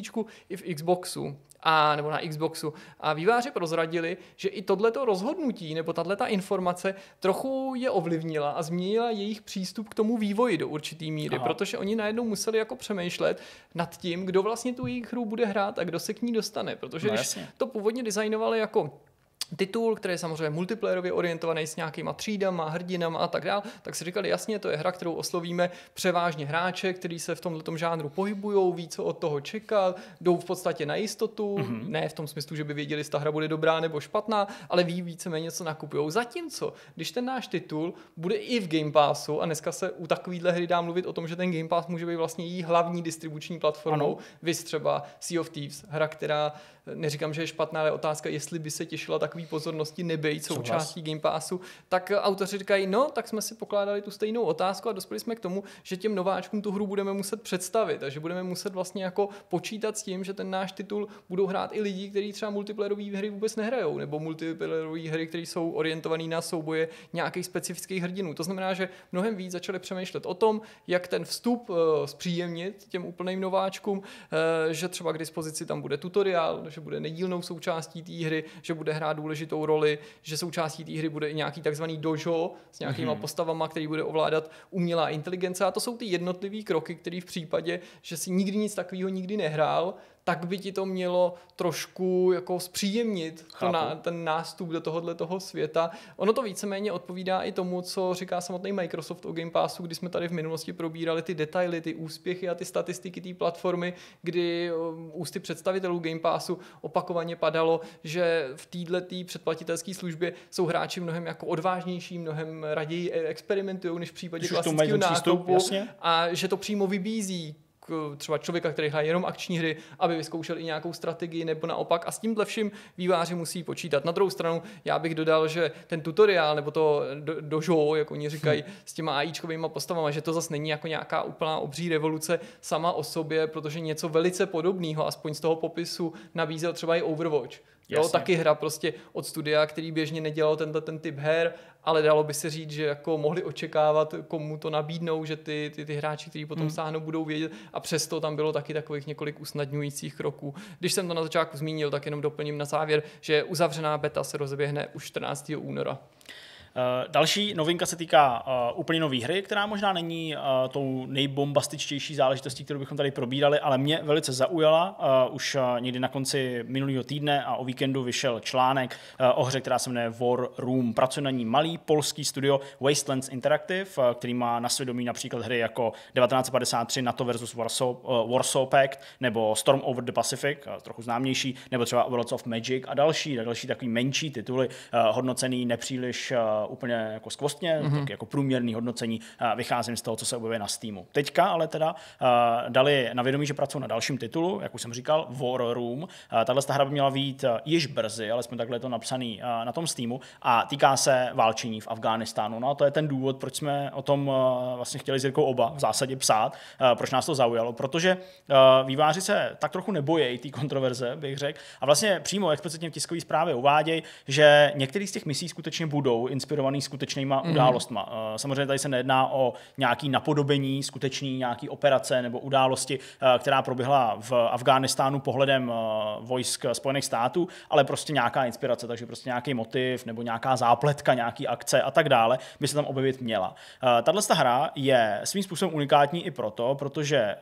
i v Xboxu a nebo na Xboxu. A výváři prozradili, že i tohleto rozhodnutí nebo tato informace trochu je ovlivnila a změnila jejich přístup k tomu vývoji do určitý míry, Aha. protože oni najednou museli jako přemýšlet nad tím, kdo vlastně tu jejich hru bude hrát a kdo se k ní dostane, protože no, když jasně. to původně designovali jako titul, který je samozřejmě multiplayerově orientovaný s nějakýma třídama, hrdinama a tak dále, tak si říkali, jasně, to je hra, kterou oslovíme převážně hráče, kteří se v tomto žánru pohybují, ví, co od toho čekat, jdou v podstatě na jistotu, mm-hmm. ne v tom smyslu, že by věděli, jestli ta hra bude dobrá nebo špatná, ale ví víceméně, co nakupují. Zatímco, když ten náš titul bude i v Game Passu, a dneska se u takovéhle hry dá mluvit o tom, že ten Game Pass může být vlastně její hlavní distribuční platformou, ano. třeba Sea of Thieves, hra, která neříkám, že je špatná, ale otázka, jestli by se těšila takový pozornosti nebejt součástí Game Passu, tak autoři říkají, no, tak jsme si pokládali tu stejnou otázku a dospěli jsme k tomu, že těm nováčkům tu hru budeme muset představit a že budeme muset vlastně jako počítat s tím, že ten náš titul budou hrát i lidi, kteří třeba multiplayerové hry vůbec nehrajou, nebo multiplayerové hry, které jsou orientované na souboje nějakých specifických hrdinů. To znamená, že mnohem víc začali přemýšlet o tom, jak ten vstup eh, zpříjemnit těm úplným nováčkům, eh, že třeba k dispozici tam bude tutoriál, že bude nedílnou součástí té hry, že bude hrát důležitou roli, že součástí té hry bude i nějaký takzvaný dojo s nějakýma mm-hmm. postavama, který bude ovládat umělá inteligence. A to jsou ty jednotlivé kroky, které v případě, že si nikdy nic takového nikdy nehrál, tak by ti to mělo trošku jako zpříjemnit to na, ten nástup do tohohle toho světa. Ono to víceméně odpovídá i tomu, co říká samotný Microsoft o Game Passu, kdy jsme tady v minulosti probírali ty detaily, ty úspěchy a ty statistiky té platformy, kdy um, ústy představitelů Game Passu opakovaně padalo, že v této předplatitelské službě jsou hráči mnohem jako odvážnější, mnohem raději e-, experimentují, než v případě klasického nákupu. Přístup, jasně. a že to přímo vybízí Eh, třeba člověka, který hraje jenom akční hry, aby vyzkoušel i nějakou strategii nebo naopak. A s tímhle vším výváři musí počítat. Na druhou stranu, já bych dodal, že ten tutoriál nebo to eh, do, jak oni říkají, hmm. s těma AIčkovými postavami, že to zase není jako nějaká úplná obří revoluce sama o sobě, protože něco velice podobného, aspoň z toho popisu, nabízel třeba i Overwatch. Jo, Jasně. taky hra prostě od studia, který běžně nedělal tento ten typ her, ale dalo by se říct, že jako mohli očekávat, komu to nabídnou, že ty, ty, ty hráči, kteří potom hmm. sáhnou, budou vědět a přesto tam bylo taky takových několik usnadňujících kroků. Když jsem to na začátku zmínil, tak jenom doplním na závěr, že uzavřená beta se rozběhne už 14. února. Eh, další novinka se týká eh, úplně nové hry, která možná není eh, tou nejbombastičtější záležitostí, kterou bychom tady probírali, ale mě velice zaujala. Už někdy na konci minulého týdne a o víkendu vyšel článek o hře, která se jmenuje War Room. Pracuje na ní malý polský studio Wastelands Interactive, který má na svědomí například hry jako 1953 NATO versus Warsaw, Warsaw Pact nebo Storm over the Pacific, trochu známější, nebo třeba Worlds of Magic a další, další takový menší tituly, hodnocený nepříliš úplně jako skvostně, mm-hmm. tak jako průměrný hodnocení vycházím z toho, co se objevuje na Steamu. Teďka ale teda dali na vědomí, že pracují na dalším titulu, jak už jsem říkal, War Room. Tahle hra by měla být již brzy, jsme takhle je to napsaný na tom Steamu a týká se válčení v Afghánistánu. No a to je ten důvod, proč jsme o tom vlastně chtěli s Jirkou oba v zásadě psát, proč nás to zaujalo, protože výváři se tak trochu nebojejí té kontroverze, bych řekl, a vlastně přímo explicitně v tiskové zprávě uvádějí, že některý z těch misí skutečně budou inspirovat inspirovaný skutečnýma mm. událostma. Eh, samozřejmě tady se nejedná o nějaký napodobení skutečný nějaký operace nebo události, eh, která proběhla v Afghánistánu pohledem eh, vojsk Spojených států, ale prostě nějaká inspirace, takže prostě nějaký motiv nebo nějaká zápletka, nějaký akce a tak dále by se tam objevit měla. Tahle hra je svým způsobem unikátní i proto, protože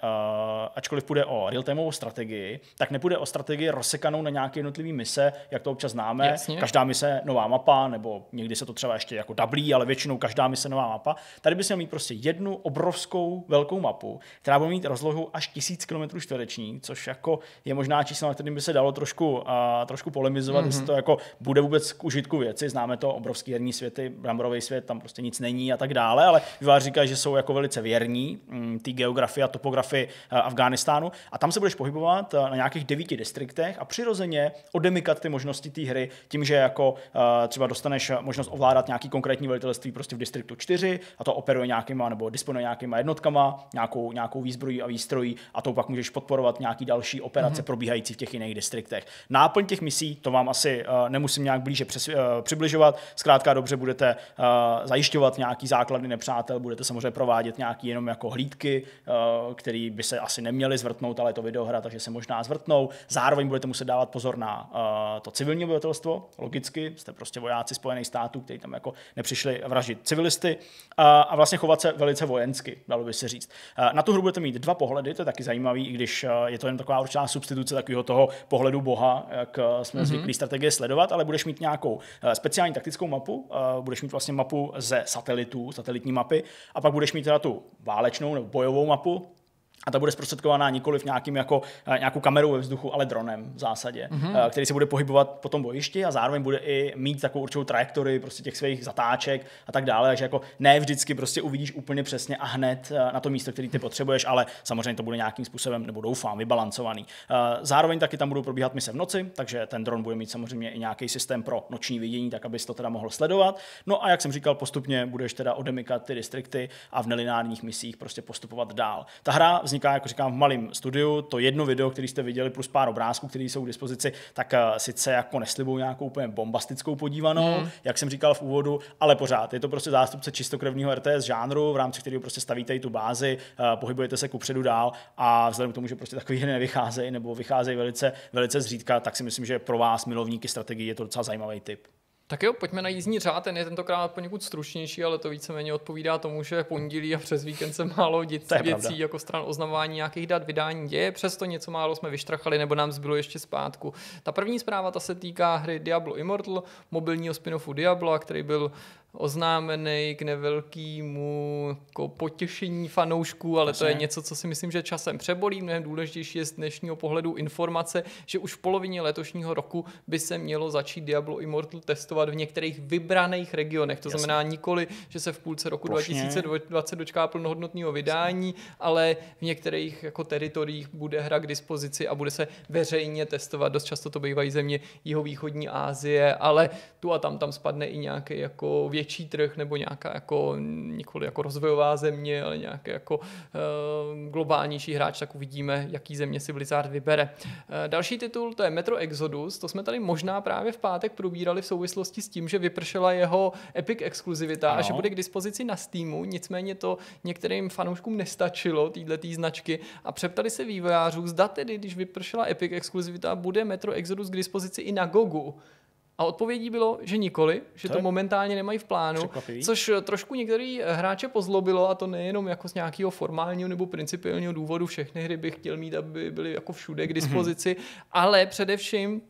ačkoliv půjde o real-timeovou strategii, tak nepůjde o strategii rozsekanou na nějaké jednotlivé mise, jak to občas známe. Jasně. Každá mise nová mapa, nebo někdy se to třeba ještě jako dublí, ale většinou každá mise nová mapa. Tady bys měl mít prostě jednu obrovskou velkou mapu, která bude mít rozlohu až 1000 km čtvereční, což jako je možná číslo, na kterým by se dalo trošku, uh, trošku polemizovat, mm-hmm. jestli mhm. to jako bude vůbec k užitku věci. Známe to obrovský herní světy, bramborový svět, tam prostě nic není a tak dále, ale vyvář říká, že jsou jako velice věrní mm, ty geografie a topografie uh, Afghánistánu a tam se budeš pohybovat uh, na nějakých devíti distriktech a přirozeně odemykat ty možnosti té hry tím, že jako uh, třeba dostaneš možnost ovládat nějaký konkrétní velitelství prostě v distriktu 4 a to operuje nějakýma nebo disponuje nějakýma jednotkama, nějakou, nějakou výzbrojí a výstrojí a to pak můžeš podporovat nějaký další operace mm-hmm. probíhající v těch jiných distriktech. Náplň těch misí, to vám asi uh, nemusím nějak blíže přes, uh, přibližovat, zkrátka dobře budete uh, zajišťovat nějaký základy nepřátel, budete samozřejmě provádět nějaký jenom jako hlídky, uh, které by se asi neměly zvrtnout, ale je to videohra, takže se možná zvrtnou. Zároveň budete muset dávat pozor na uh, to civilní obyvatelstvo, logicky, jste prostě vojáci Spojených států, kteří tam Washingtonem. Jako nepřišli vražit civilisty a, a vlastně chovat se velice vojensky, dalo by se říct. Na tu hru budete mít dva pohledy, to je taky zajímavý, i když je to jen taková určitá substituce takového toho pohledu boha, jak jsme mm-hmm. zvyklí strategie sledovat, ale budeš mít nějakou speciální taktickou mapu, budeš mít vlastně mapu ze satelitů, satelitní mapy, a pak budeš mít teda tu válečnou nebo bojovou mapu, a ta bude zprostředkovaná nikoli v nějakým jako, eh, nějakou kamerou ve vzduchu, ale dronem v zásadě, mm-hmm. který se bude pohybovat po tom bojišti a zároveň bude i mít takovou určitou trajektorii prostě těch svých zatáček a tak dále, takže jako ne vždycky prostě uvidíš úplně přesně a hned eh, na to místo, který ty potřebuješ, ale samozřejmě to bude nějakým způsobem, nebo doufám, vybalancovaný. Zároveň taky tam budou probíhat mise v noci, takže ten dron bude mít samozřejmě i nějaký systém pro noční vidění, tak abys to teda mohl sledovat. No a jak jsem říkal, postupně budeš teda odemykat ty distrikty a v nelinárních misích prostě postupovat dál. Ta hra vzniká, jako říkám, v malém studiu. To jedno video, které jste viděli, plus pár obrázků, které jsou k dispozici, tak eh, sice jako neslibou nějakou úplně bombastickou podívanou, mm. jak jsem říkal v úvodu, ale pořád je to prostě zástupce čistokrevního RTS žánru, v rámci kterého prostě stavíte i tu bázi, eh, pohybujete se kupředu dál a vzhledem k tomu, že prostě takový hry nevycházejí nebo vycházejí velice, velice zřídka, tak si myslím, že pro vás milovníky strategie je to docela zajímavý typ. Tak jo, pojďme na jízdní řád, ten je tentokrát poněkud stručnější, ale to víceméně odpovídá tomu, že pondělí a přes víkend se málo dět, věcí pravda. jako stran oznamování nějakých dat vydání děje, přesto něco málo jsme vyštrachali nebo nám zbylo ještě zpátku. Ta první zpráva ta se týká hry Diablo Immortal, mobilního spin-offu Diablo, který byl oznámený k nevelkému jako potěšení fanoušků, ale Jasně. to je něco, co si myslím, že časem přebolí. Mnohem důležitější je z dnešního pohledu informace, že už v polovině letošního roku by se mělo začít Diablo Immortal testovat v některých vybraných regionech. To Jasně. znamená nikoli, že se v půlce roku Plošně. 2020 dočká plnohodnotného vydání, Jasně. ale v některých jako teritoriích bude hra k dispozici a bude se veřejně testovat. Dost často to bývají země jihovýchodní Asie, ale tu a tam tam spadne i nějaký jako větší trh nebo nějaká jako, nikoli jako rozvojová země, ale nějaký jako uh, globálnější hráč, tak uvidíme, jaký země si Blizzard vybere. Uh, další titul, to je Metro Exodus, to jsme tady možná právě v pátek probírali v souvislosti s tím, že vypršela jeho Epic exkluzivita ano. a že bude k dispozici na Steamu, nicméně to některým fanouškům nestačilo, tý značky, a přeptali se vývojářů, zda tedy, když vypršela Epic exkluzivita, bude Metro Exodus k dispozici i na Gogu. A odpovědí bylo, že nikoli, že to, to momentálně nemají v plánu, což eh, trošku některý eh, hráče pozlobilo a to nejenom jako z nějakého formálního nebo principiálního důvodu. Všechny hry bych chtěl mít, aby byly jako všude k mhm. dispozici, mm-hmm. ale především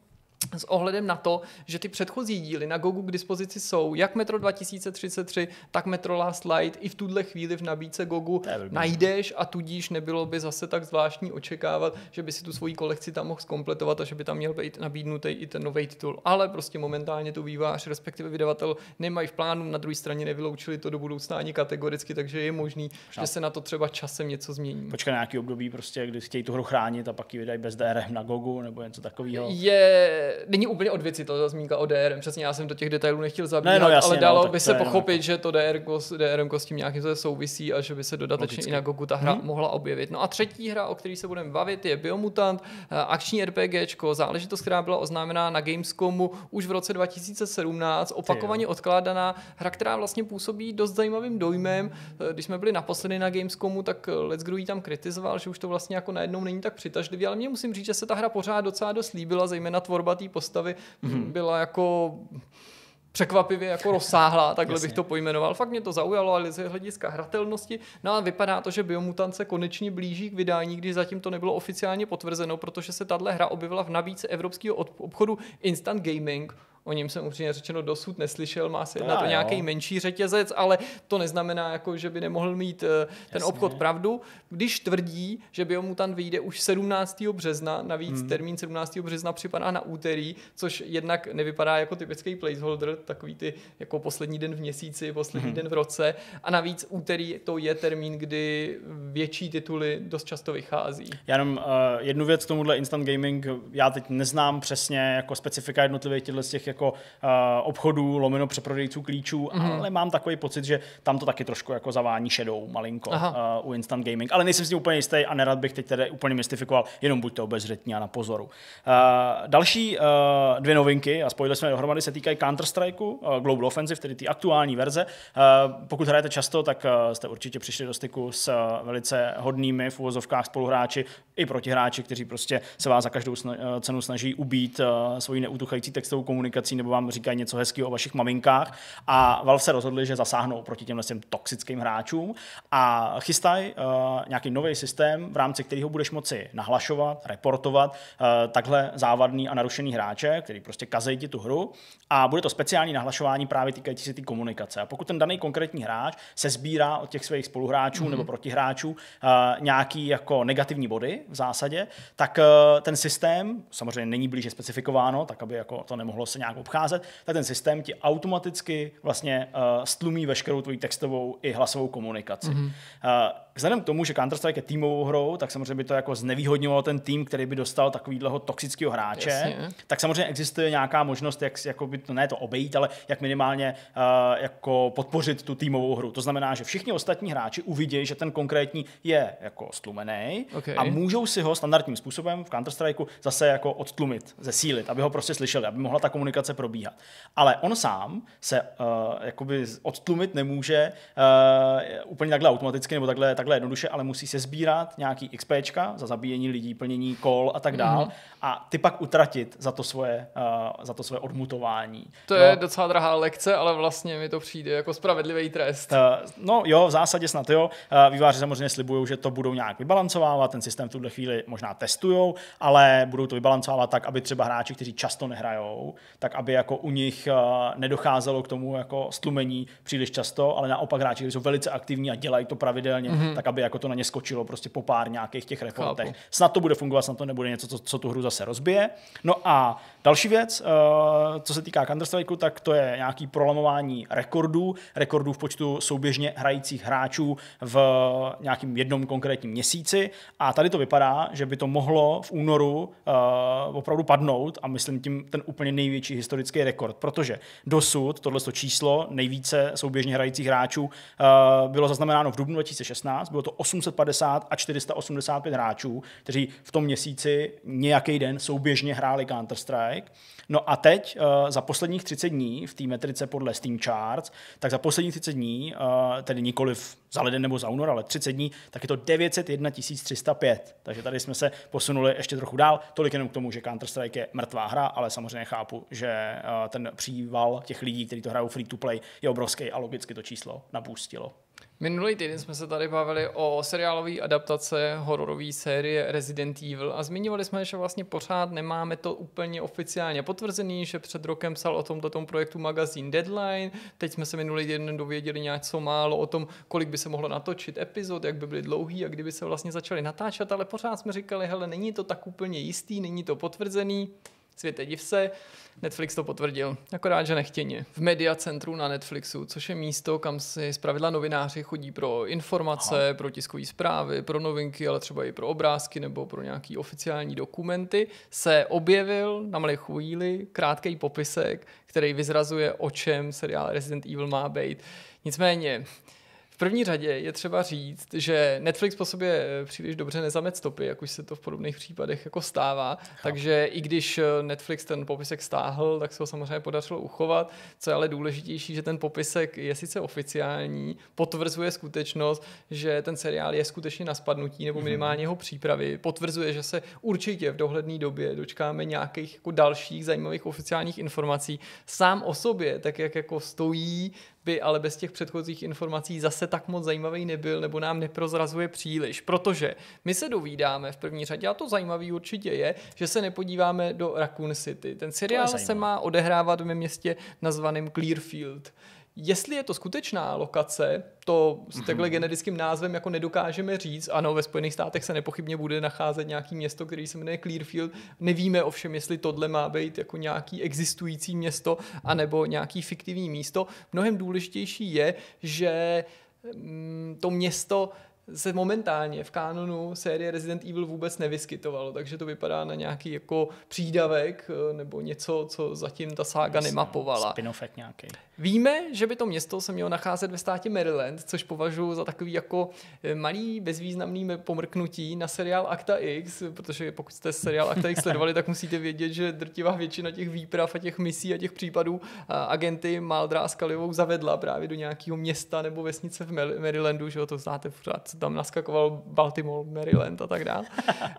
s ohledem na to, že ty předchozí díly na Gogu k dispozici jsou, jak Metro 2033, tak Metro Last Light, i v tuhle chvíli v nabídce Gogu najdeš a tudíž nebylo by zase tak zvláštní očekávat, že by si tu svoji kolekci tam mohl skompletovat a že by tam měl být nabídnutý i ten nový titul. Ale prostě momentálně to vývář, respektive vydavatel, nemají v plánu, na druhé straně nevyloučili to do budoucna ani kategoricky, takže je možný, Možná. že se na to třeba časem něco změní. Počkej nějaký období, prostě, kdy chtějí tu hru chránit a pak ji vydají bez DRM na Gogu nebo něco takového. Je není úplně od věci to zmínka o DRM, přesně já jsem do těch detailů nechtěl no, no, zabíhat, ne, no, ale dalo no, by se pochopit, jako... že to DR, DRM s tím nějakým se souvisí a že by se dodatečně Logicky. i na Goku ta hra hmm. mohla objevit. No a třetí hra, o které se budeme bavit, je Biomutant, eh, akční RPGčko, záležitost, která byla oznámená na Gamescomu už v roce 2017, opakovaně odkládaná hra, která vlastně působí dost zajímavým dojmem. Eh, když jsme byli naposledy na Gamescomu, tak eh, Let's Grow tam kritizoval, že už to vlastně jako najednou není tak přitažlivý, ale mě musím říct, že se ta hra pořád docela dost líbila, zejména tvorba té postavy mm. byla jako překvapivě jako rozsáhlá, takhle Jasně. bych to pojmenoval. Fakt mě to zaujalo, ale z hlediska hratelnosti. No a vypadá to, že Biomutant se konečně blíží k vydání, když zatím to nebylo oficiálně potvrzeno, protože se tahle hra objevila v nabídce evropského obchodu Instant Gaming O něm jsem upřímně řečeno dosud neslyšel, má se jednat no, o nějaký menší řetězec, ale to neznamená, jako, že by nemohl mít eh, ten Jasně. obchod pravdu. Když tvrdí, že Biomutant vyjde už 17. března, navíc hmm. termín 17. března připadá na úterý, což jednak nevypadá jako typický placeholder, takový ty jako poslední den v měsíci, poslední hmm. den v roce. A navíc úterý to je termín, kdy větší tituly dost často vychází. Já jenom uh, jednu věc k tomuhle instant gaming, já teď neznám přesně jako specifika jednotlivých těch jako uh, obchodů, lomeno přeprodejců klíčů, mm-hmm. ale mám takový pocit, že tam to taky trošku jako zavání šedou malinko uh, u Instant Gaming, ale nejsem tím úplně jistý a nerad bych teď tedy úplně mystifikoval, jenom buďte obezřetní a na pozoru. Uh, další uh, dvě novinky, a spojili jsme dohromady, se týkají Counter-Strike, uh, Global Offensive, tedy ty aktuální verze. Uh, pokud hrajete často, tak uh, jste určitě přišli do styku s uh, velice hodnými v úvozovkách spoluhráči i protihráči, kteří prostě se vás za každou sna- cenu snaží ubít uh, svoji neutuchající textovou komunikaci komunikací nebo vám říkají něco hezkého o vašich maminkách. A Valve se rozhodli, že zasáhnou proti těmhle těm toxickým hráčům a chystají uh, eh, nějaký nový systém, v rámci kterého budeš moci nahlašovat, reportovat uh, takhle závadný a narušený hráče, který prostě kazejí ti tu hru. A bude to speciální nahlašování právě týkající se té komunikace. A pokud ten daný konkrétní hráč se sbírá od těch svých spoluhráčů mm-hmm. nebo mhm. protihráčů uh, nějaký jako negativní body v zásadě, tak uh, ten systém, samozřejmě není blíže specifikováno, tak aby jako to nemohlo se nějak nějak obcházet, tak ten systém ti automaticky vlastně uh, stlumí veškerou tvoji textovou i hlasovou komunikaci. Mm-hmm. Uh, vzhledem k tomu, že Counter-Strike je týmovou hrou, tak samozřejmě by to jako znevýhodňovalo ten tým, který by dostal takovýhleho toxického hráče. Jasně. Tak samozřejmě existuje nějaká možnost, jak jako by to, ne to obejít, ale jak minimálně uh, jako podpořit tu týmovou hru. To znamená, že všichni ostatní hráči uvidí, že ten konkrétní je jako stlumený okay. a můžou si ho standardním způsobem v Counter-Strike zase jako odtlumit, zesílit, aby ho prostě slyšeli, aby mohla ta komunikace komunikace probíhat. Ale on sám se uh, jakoby odtlumit nemůže uh, úplně takhle automaticky nebo takhle, takhle jednoduše, ale musí se sbírat nějaký XPčka za zabíjení lidí, plnění kol a tak dál mm-hmm. a ty pak utratit za to svoje, uh, za to svoje odmutování. To no, je docela drahá lekce, ale vlastně mi to přijde jako spravedlivý trest. Uh, no jo, v zásadě snad jo. Uh, výváři samozřejmě slibují, že to budou nějak vybalancovávat, ten systém v tuhle chvíli možná testujou, ale budou to vybalancovávat tak, aby třeba hráči, kteří často nehrajou, tak tak aby jako u nich eh, nedocházelo k tomu jako stlumení příliš často, ale naopak hráči, kteří jsou velice aktivní a dělají to pravidelně, mm-hmm. tak aby jako to na ně skočilo prostě po pár nějakých těch reportech. Snad to bude fungovat, snad to nebude něco, co, co tu hru zase rozbije. No a Další věc, eh, co se týká Counter-Strike, tak to je nějaký prolamování rekordů, rekordů v počtu souběžně hrajících hráčů v nějakým jednom konkrétním měsíci. A tady to vypadá, že by to mohlo v únoru eh, opravdu padnout a myslím tím ten úplně největší historický rekord, protože dosud tohle číslo nejvíce souběžně hrajících hráčů eh, bylo zaznamenáno v dubnu 2016, bylo to 850 a 485 hráčů, kteří v tom měsíci nějaký den souběžně hráli Counter-Strike Strike. No a teď eh, za posledních 30 dní v té metrice podle Steam Charts, tak za posledních 30 dní, eh, tedy nikoliv za leden nebo za únor, ale 30 dní, tak je to 901 305. Takže tady jsme se posunuli ještě trochu dál. Tolik jenom k tomu, že Counter-Strike je mrtvá hra, ale samozřejmě chápu, že eh, ten příval těch lidí, kteří to hrajou free to play, je obrovský a logicky to číslo napustilo. Minulý týden jsme se tady bavili o seriálové adaptace hororové série Resident Evil a zmiňovali jsme, že vlastně pořád nemáme to úplně oficiálně potvrzený, že před rokem psal o tomto tom projektu magazín Deadline, teď jsme se minulý týden dověděli něco málo o tom, kolik by se mohlo natočit epizod, jak by byly dlouhý a kdyby se vlastně začaly natáčet, ale pořád jsme říkali, hele, není to tak úplně jistý, není to potvrzený. Světe div se, Netflix to potvrdil, akorát, že nechtěně. V mediacentru na Netflixu, což je místo, kam si zpravidla novináři chodí pro informace, Aha. pro tiskové zprávy, pro novinky, ale třeba i pro obrázky nebo pro nějaké oficiální dokumenty, se objevil na malé chvíli krátký popisek, který vyzrazuje, o čem seriál Resident Evil má být. Nicméně, první řadě je třeba říct, že Netflix po sobě eh, příliš dobře nezamet stopy, jak už se to v podobných případech jako stává. Chápu. Takže i když eh, Netflix ten popisek stáhl, tak se ho samozřejmě podařilo uchovat. Co je ale důležitější, že ten popisek je sice oficiální, potvrzuje skutečnost, že ten seriál je skutečně na spadnutí nebo mhm. minimálně jeho přípravy. Potvrzuje, že se určitě v dohledné době dočkáme nějakých jako dalších zajímavých oficiálních informací. Sám o sobě, tak jak jako stojí by ale bez těch předchozích informací zase tak moc zajímavý nebyl nebo nám neprozrazuje příliš, protože my se dovídáme v první řadě, a to zajímavý určitě je, že se nepodíváme do Raccoon City. Ten seriál se má odehrávat ve městě nazvaném Clearfield. Jestli je to skutečná lokace, to s mhm. takhle generickým názvem jako nedokážeme říct. Ano, ve Spojených státech se nepochybně bude nacházet nějaký město, který se jmenuje Clearfield. Nevíme ovšem, jestli tohle má být jako nějaký existující město anebo nějaký fiktivní místo. Mnohem důležitější je, že mm, to město se momentálně v kanonu série Resident Evil vůbec nevyskytovalo, takže to vypadá na nějaký jako přídavek eh, nebo něco, co zatím ta sága Myslím, nemapovala. nějaký. Víme, že by to město se mělo nacházet ve státě Maryland, což považuji za takový jako eh, malý bezvýznamný pomrknutí na seriál Acta X, protože pokud jste seriál Acta X sledovali, tak musíte vědět, že drtivá většina těch výprav a těch misí a těch případů a eh, agenty Maldra a Skalivou zavedla právě do nějakého města nebo vesnice v Marylandu, že jo, to znáte pořád tam naskakoval Baltimore, Maryland a tak dále.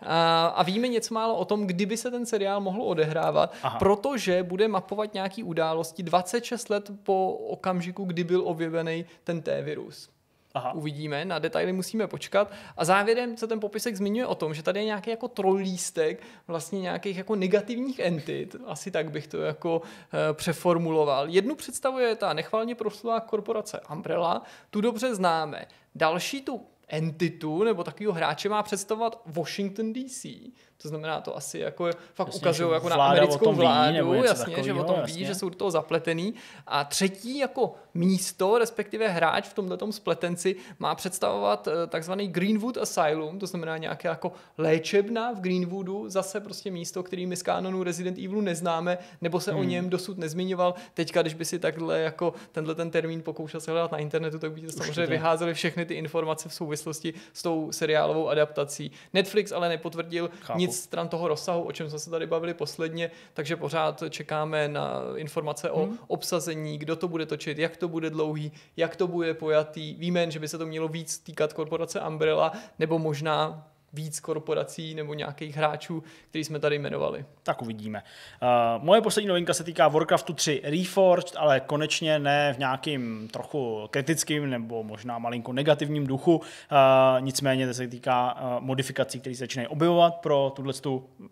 A, a víme něco málo o tom, kdyby se ten seriál mohl odehrávat, Aha. protože bude mapovat nějaký události 26 let po okamžiku, kdy byl objevený ten T-virus. Aha. Uvidíme, na detaily musíme počkat. A závěrem se ten popisek zmiňuje o tom, že tady je nějaký jako trollístek vlastně nějakých jako negativních entit, asi tak bych to jako e, přeformuloval. Jednu představuje ta nechvalně proslulá korporace Umbrella, tu dobře známe. Další tu entitu nebo takového hráče má představovat Washington DC, to znamená, to asi jako fakt jasně, ukazují jako na americkou vládu, ví, jasně, takový, že o tom jo, ví, jasně. že jsou do toho zapletený. A třetí jako místo, respektive hráč v tomto spletenci má představovat eh, takzvaný Greenwood Asylum, to znamená nějaké jako léčebna v Greenwoodu, zase prostě místo, který my z kanonu Resident Evilu neznáme, nebo se hmm. o něm dosud nezmiňoval. Teďka, když by si takhle jako tenhle ten termín pokoušel se hledat na internetu, tak by to samozřejmě vyházeli všechny ty informace v souvislosti s tou seriálovou adaptací. Netflix ale nepotvrdil Chápu. nic víc stran toho rozsahu, o čem jsme se tady bavili posledně, takže pořád čekáme na informace o hmm. obsazení, kdo to bude točit, jak to bude dlouhý, jak to bude pojatý. Víme, že by se to mělo víc týkat korporace Umbrella, nebo možná víc korporací nebo nějakých hráčů, který jsme tady jmenovali. Tak uvidíme. Uh, moje poslední novinka se týká Warcraftu 3 Reforged, ale konečně ne v nějakým trochu kritickým nebo možná malinko negativním duchu. Uh, nicméně to se týká uh, modifikací, které se začínají objevovat pro tuhle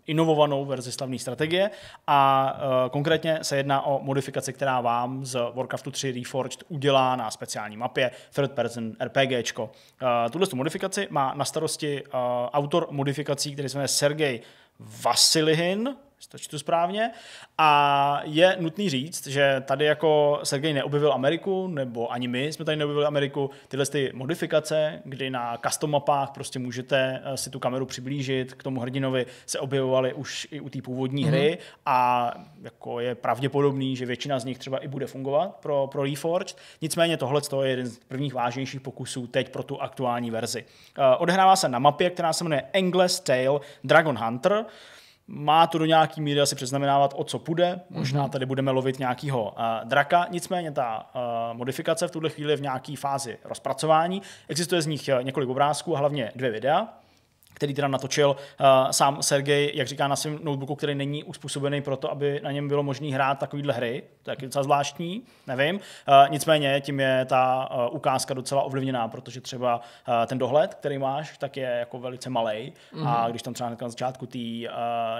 inovovanou verzi slavné strategie. A uh, konkrétně se jedná o modifikaci, která vám z Warcraftu 3 Reforged udělá na speciální mapě third person RPGčko. Uh, tuhle modifikaci má na starosti uh, autor modifikací, který se jmenuje Sergej Vasilihin, to čtu správně. A je nutný říct, že tady jako Sergej neobjevil Ameriku, nebo ani my jsme tady neobjevili Ameriku, tyhle ty modifikace, kdy na custom mapách prostě můžete eh, si tu kameru přiblížit k tomu hrdinovi, se objevovaly už i u té původní mm-hmm. hry a jako je pravděpodobný, že většina z nich třeba i bude fungovat pro, pro Reforged. Nicméně tohle je jeden z prvních vážnějších pokusů teď pro tu aktuální verzi. Eh, odehrává se na mapě, která se jmenuje Angles Tale Dragon Hunter má to do nějaký míry asi přeznamenávat, o co půjde. Možná mhm. tady budeme lovit nějakého uh, eh, draka. Nicméně ta uh, modifikace v tuhle chvíli je v nějaké fázi rozpracování. Existuje z nich eh, několik obrázků a hlavně dvě videa který teda natočil uh, sám Sergej, jak říká na svém notebooku, který není uspůsobený pro to, aby na něm bylo možné hrát takovýhle hry. To je docela zvláštní, nevím. Uh, nicméně tím je ta uh, ukázka docela ovlivněná, protože třeba uh, ten dohled, který máš, tak je jako velice malý. Mm-hmm. A mhm. když tam třeba na začátku té uh,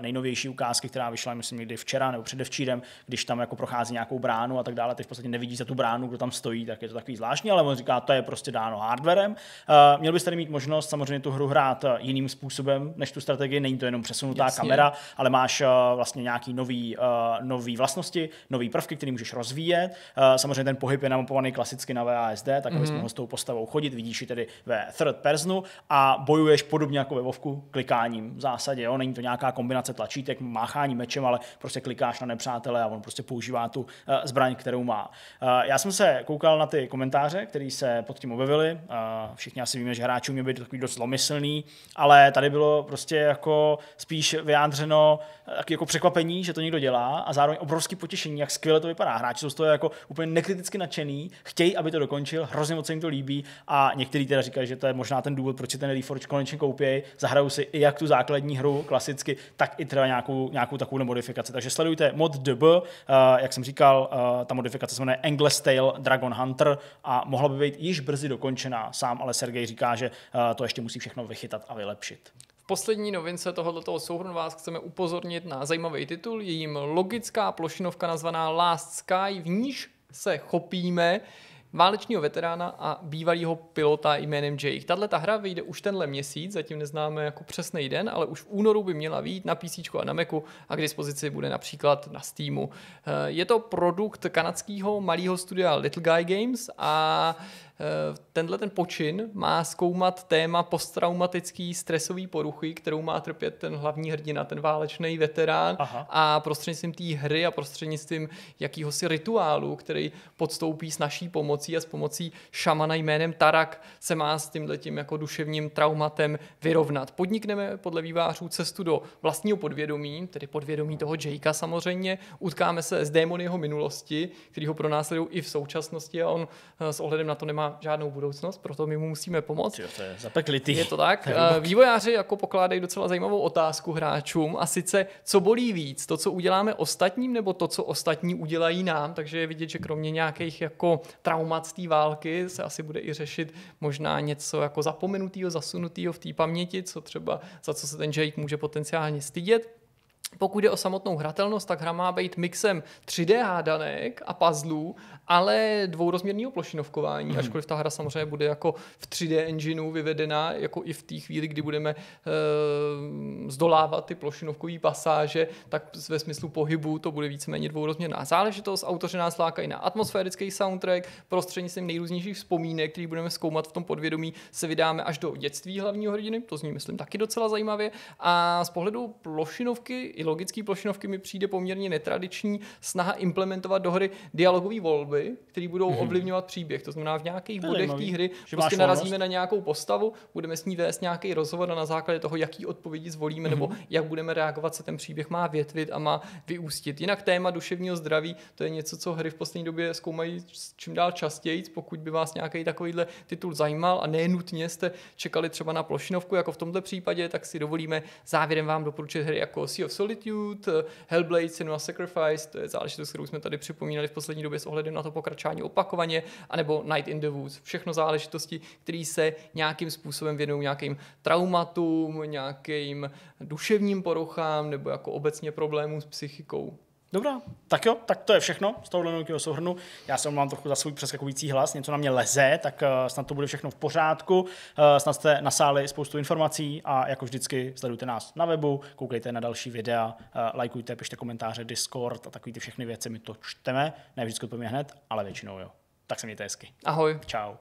nejnovější ukázky, která vyšla, myslím, někdy včera nebo předevčírem, když tam jako prochází nějakou bránu a tak dále, ty v podstatě nevidíš za tu bránu, kdo tam stojí, tak je to takový zvláštní, ale on říká, to je prostě dáno hardwarem. Uh, měl byste mít možnost samozřejmě tu hru hrát uh, jiný jiným způsobem než tu strategii. Není to jenom přesunutá Jasně. kamera, ale máš uh, vlastně nějaký nový, uh, nový vlastnosti, nový prvky, který můžeš rozvíjet. Uh, samozřejmě ten pohyb je namapovaný klasicky na VASD, tak mm-hmm. mohl s tou postavou chodit, vidíš ji tedy ve third personu a bojuješ podobně jako ve Vovku klikáním v zásadě. Jo? Není to nějaká kombinace tlačítek, máchání mečem, ale prostě klikáš na nepřátele a on prostě používá tu uh, zbraň, kterou má. Uh, já jsem se koukal na ty komentáře, které se pod tím objevily. Uh, všichni asi víme, že hráči mě být takový dost zlomyslný, ale ale tady bylo prostě jako spíš vyjádřeno eh, jako překvapení, že to někdo dělá a zároveň obrovský potěšení, jak skvěle to vypadá. Hráči jsou z toho jako úplně nekriticky nadšený, chtějí, aby to dokončil, hrozně moc se jim to líbí a někteří teda říkají, že to je možná ten důvod, proč si ten Reforge konečně koupí, zahrajou si i jak tu základní hru klasicky, tak i třeba nějakou, nějakou takovou modifikaci. Takže sledujte mod DB, uh, eh, jak jsem říkal, uh, ta modifikace se jmenuje Angles Tale Dragon Hunter a mohla by být již brzy dokončená. Sám ale Sergej říká, že uh, to ještě musí všechno vychytat a vylepšit vylepšit. V poslední novince tohoto souhrnu vás chceme upozornit na zajímavý titul, je jim logická plošinovka nazvaná Last Sky, v níž se chopíme válečního veterána a bývalého pilota jménem Jake. Tahle ta hra vyjde už tenhle měsíc, zatím neznáme jako přesný den, ale už v únoru by měla být na PC a na Macu a k dispozici bude například na Steamu. Eh, je to produkt kanadského malého studia Little Guy Games a tenhle ten počin má zkoumat téma posttraumatický stresový poruchy, kterou má trpět ten hlavní hrdina, ten válečný veterán Aha. a prostřednictvím té hry a prostřednictvím jakýhosi rituálu, který podstoupí s naší pomocí a s pomocí šamana jménem Tarak se má s tímhletím jako duševním traumatem vyrovnat. Podnikneme podle vývářů cestu do vlastního podvědomí, tedy podvědomí toho Jakea samozřejmě, utkáme se s démony jeho minulosti, který ho pronásledují i v současnosti a on eh, s ohledem na to nemá žádnou budoucnost, proto my mu musíme pomoct. Jo, to je zapeklitý. Je to tak. Eh, vývojáři jako pokládají docela zajímavou otázku hráčům a sice, co bolí víc, to, co uděláme ostatním, nebo to, co ostatní udělají nám, takže je vidět, že kromě nějakých jako traumat z té války se asi bude i řešit možná něco jako zapomenutého, zasunutého v té paměti, co třeba, za co se ten Jake může potenciálně stydět. Pokud jde o samotnou hratelnost, tak hra má být mixem 3D hádanek a puzzlů ale dvourozměrného plošinovkování, hmm. ačkoliv ta hra samozřejmě bude jako v 3D engineu vyvedena, jako i v té chvíli, kdy budeme e, zdolávat ty plošinovkové pasáže, tak ve smyslu pohybu to bude víceméně dvourozměrná záležitost. Autoři nás lákají na atmosférický soundtrack, prostřednictvím nejrůznějších vzpomínek, který budeme zkoumat v tom podvědomí, se vydáme až do dětství hlavního hrdiny, to zní, myslím, taky docela zajímavě. A z pohledu plošinovky, i logické plošinovky mi přijde poměrně netradiční snaha implementovat do hry dialogový volby volby, které budou mm-hmm. ovlivňovat příběh. To znamená, v nějakých bodech té hry že prostě narazíme volnost. na nějakou postavu, budeme s ní vést nějaký rozhovor a na základě toho, jaký odpovědi zvolíme mm-hmm. nebo mhm. jak budeme reagovat, se ten příběh má větvit a má vyústit. Jinak téma duševního zdraví, to je něco, co hry v poslední době zkoumají čím dál častěji, pokud by vás nějaký takovýhle titul zajímal a nenutně jste čekali třeba na plošinovku, jako v tomto případě, tak si dovolíme závěrem vám doporučit hry jako Sea of Solitude, Hellblade, Senua Sacrifice, to je záležitost, kterou jsme tady připomínali v poslední době s ohledem na na to pokračování opakovaně, anebo Night in the Woods. Všechno záležitosti, které se nějakým způsobem věnují nějakým traumatům, nějakým duševním poruchám nebo jako obecně problémům s psychikou. Dobrá, tak jo, tak to je všechno z tohohle velkého souhrnu. Já se mám trochu za svůj přeskakující hlas, něco na mě leze, tak eh, snad to bude všechno v pořádku. Eh, snad jste nasáli spoustu informací a jako vždycky sledujte nás na webu, koukejte na další videa, eh, lajkujte, pište komentáře, Discord a takový ty všechny věci, my to čteme. Ne vždycky odpovíme hned, ale většinou jo. Tak se mějte hezky. Ahoj. Čau.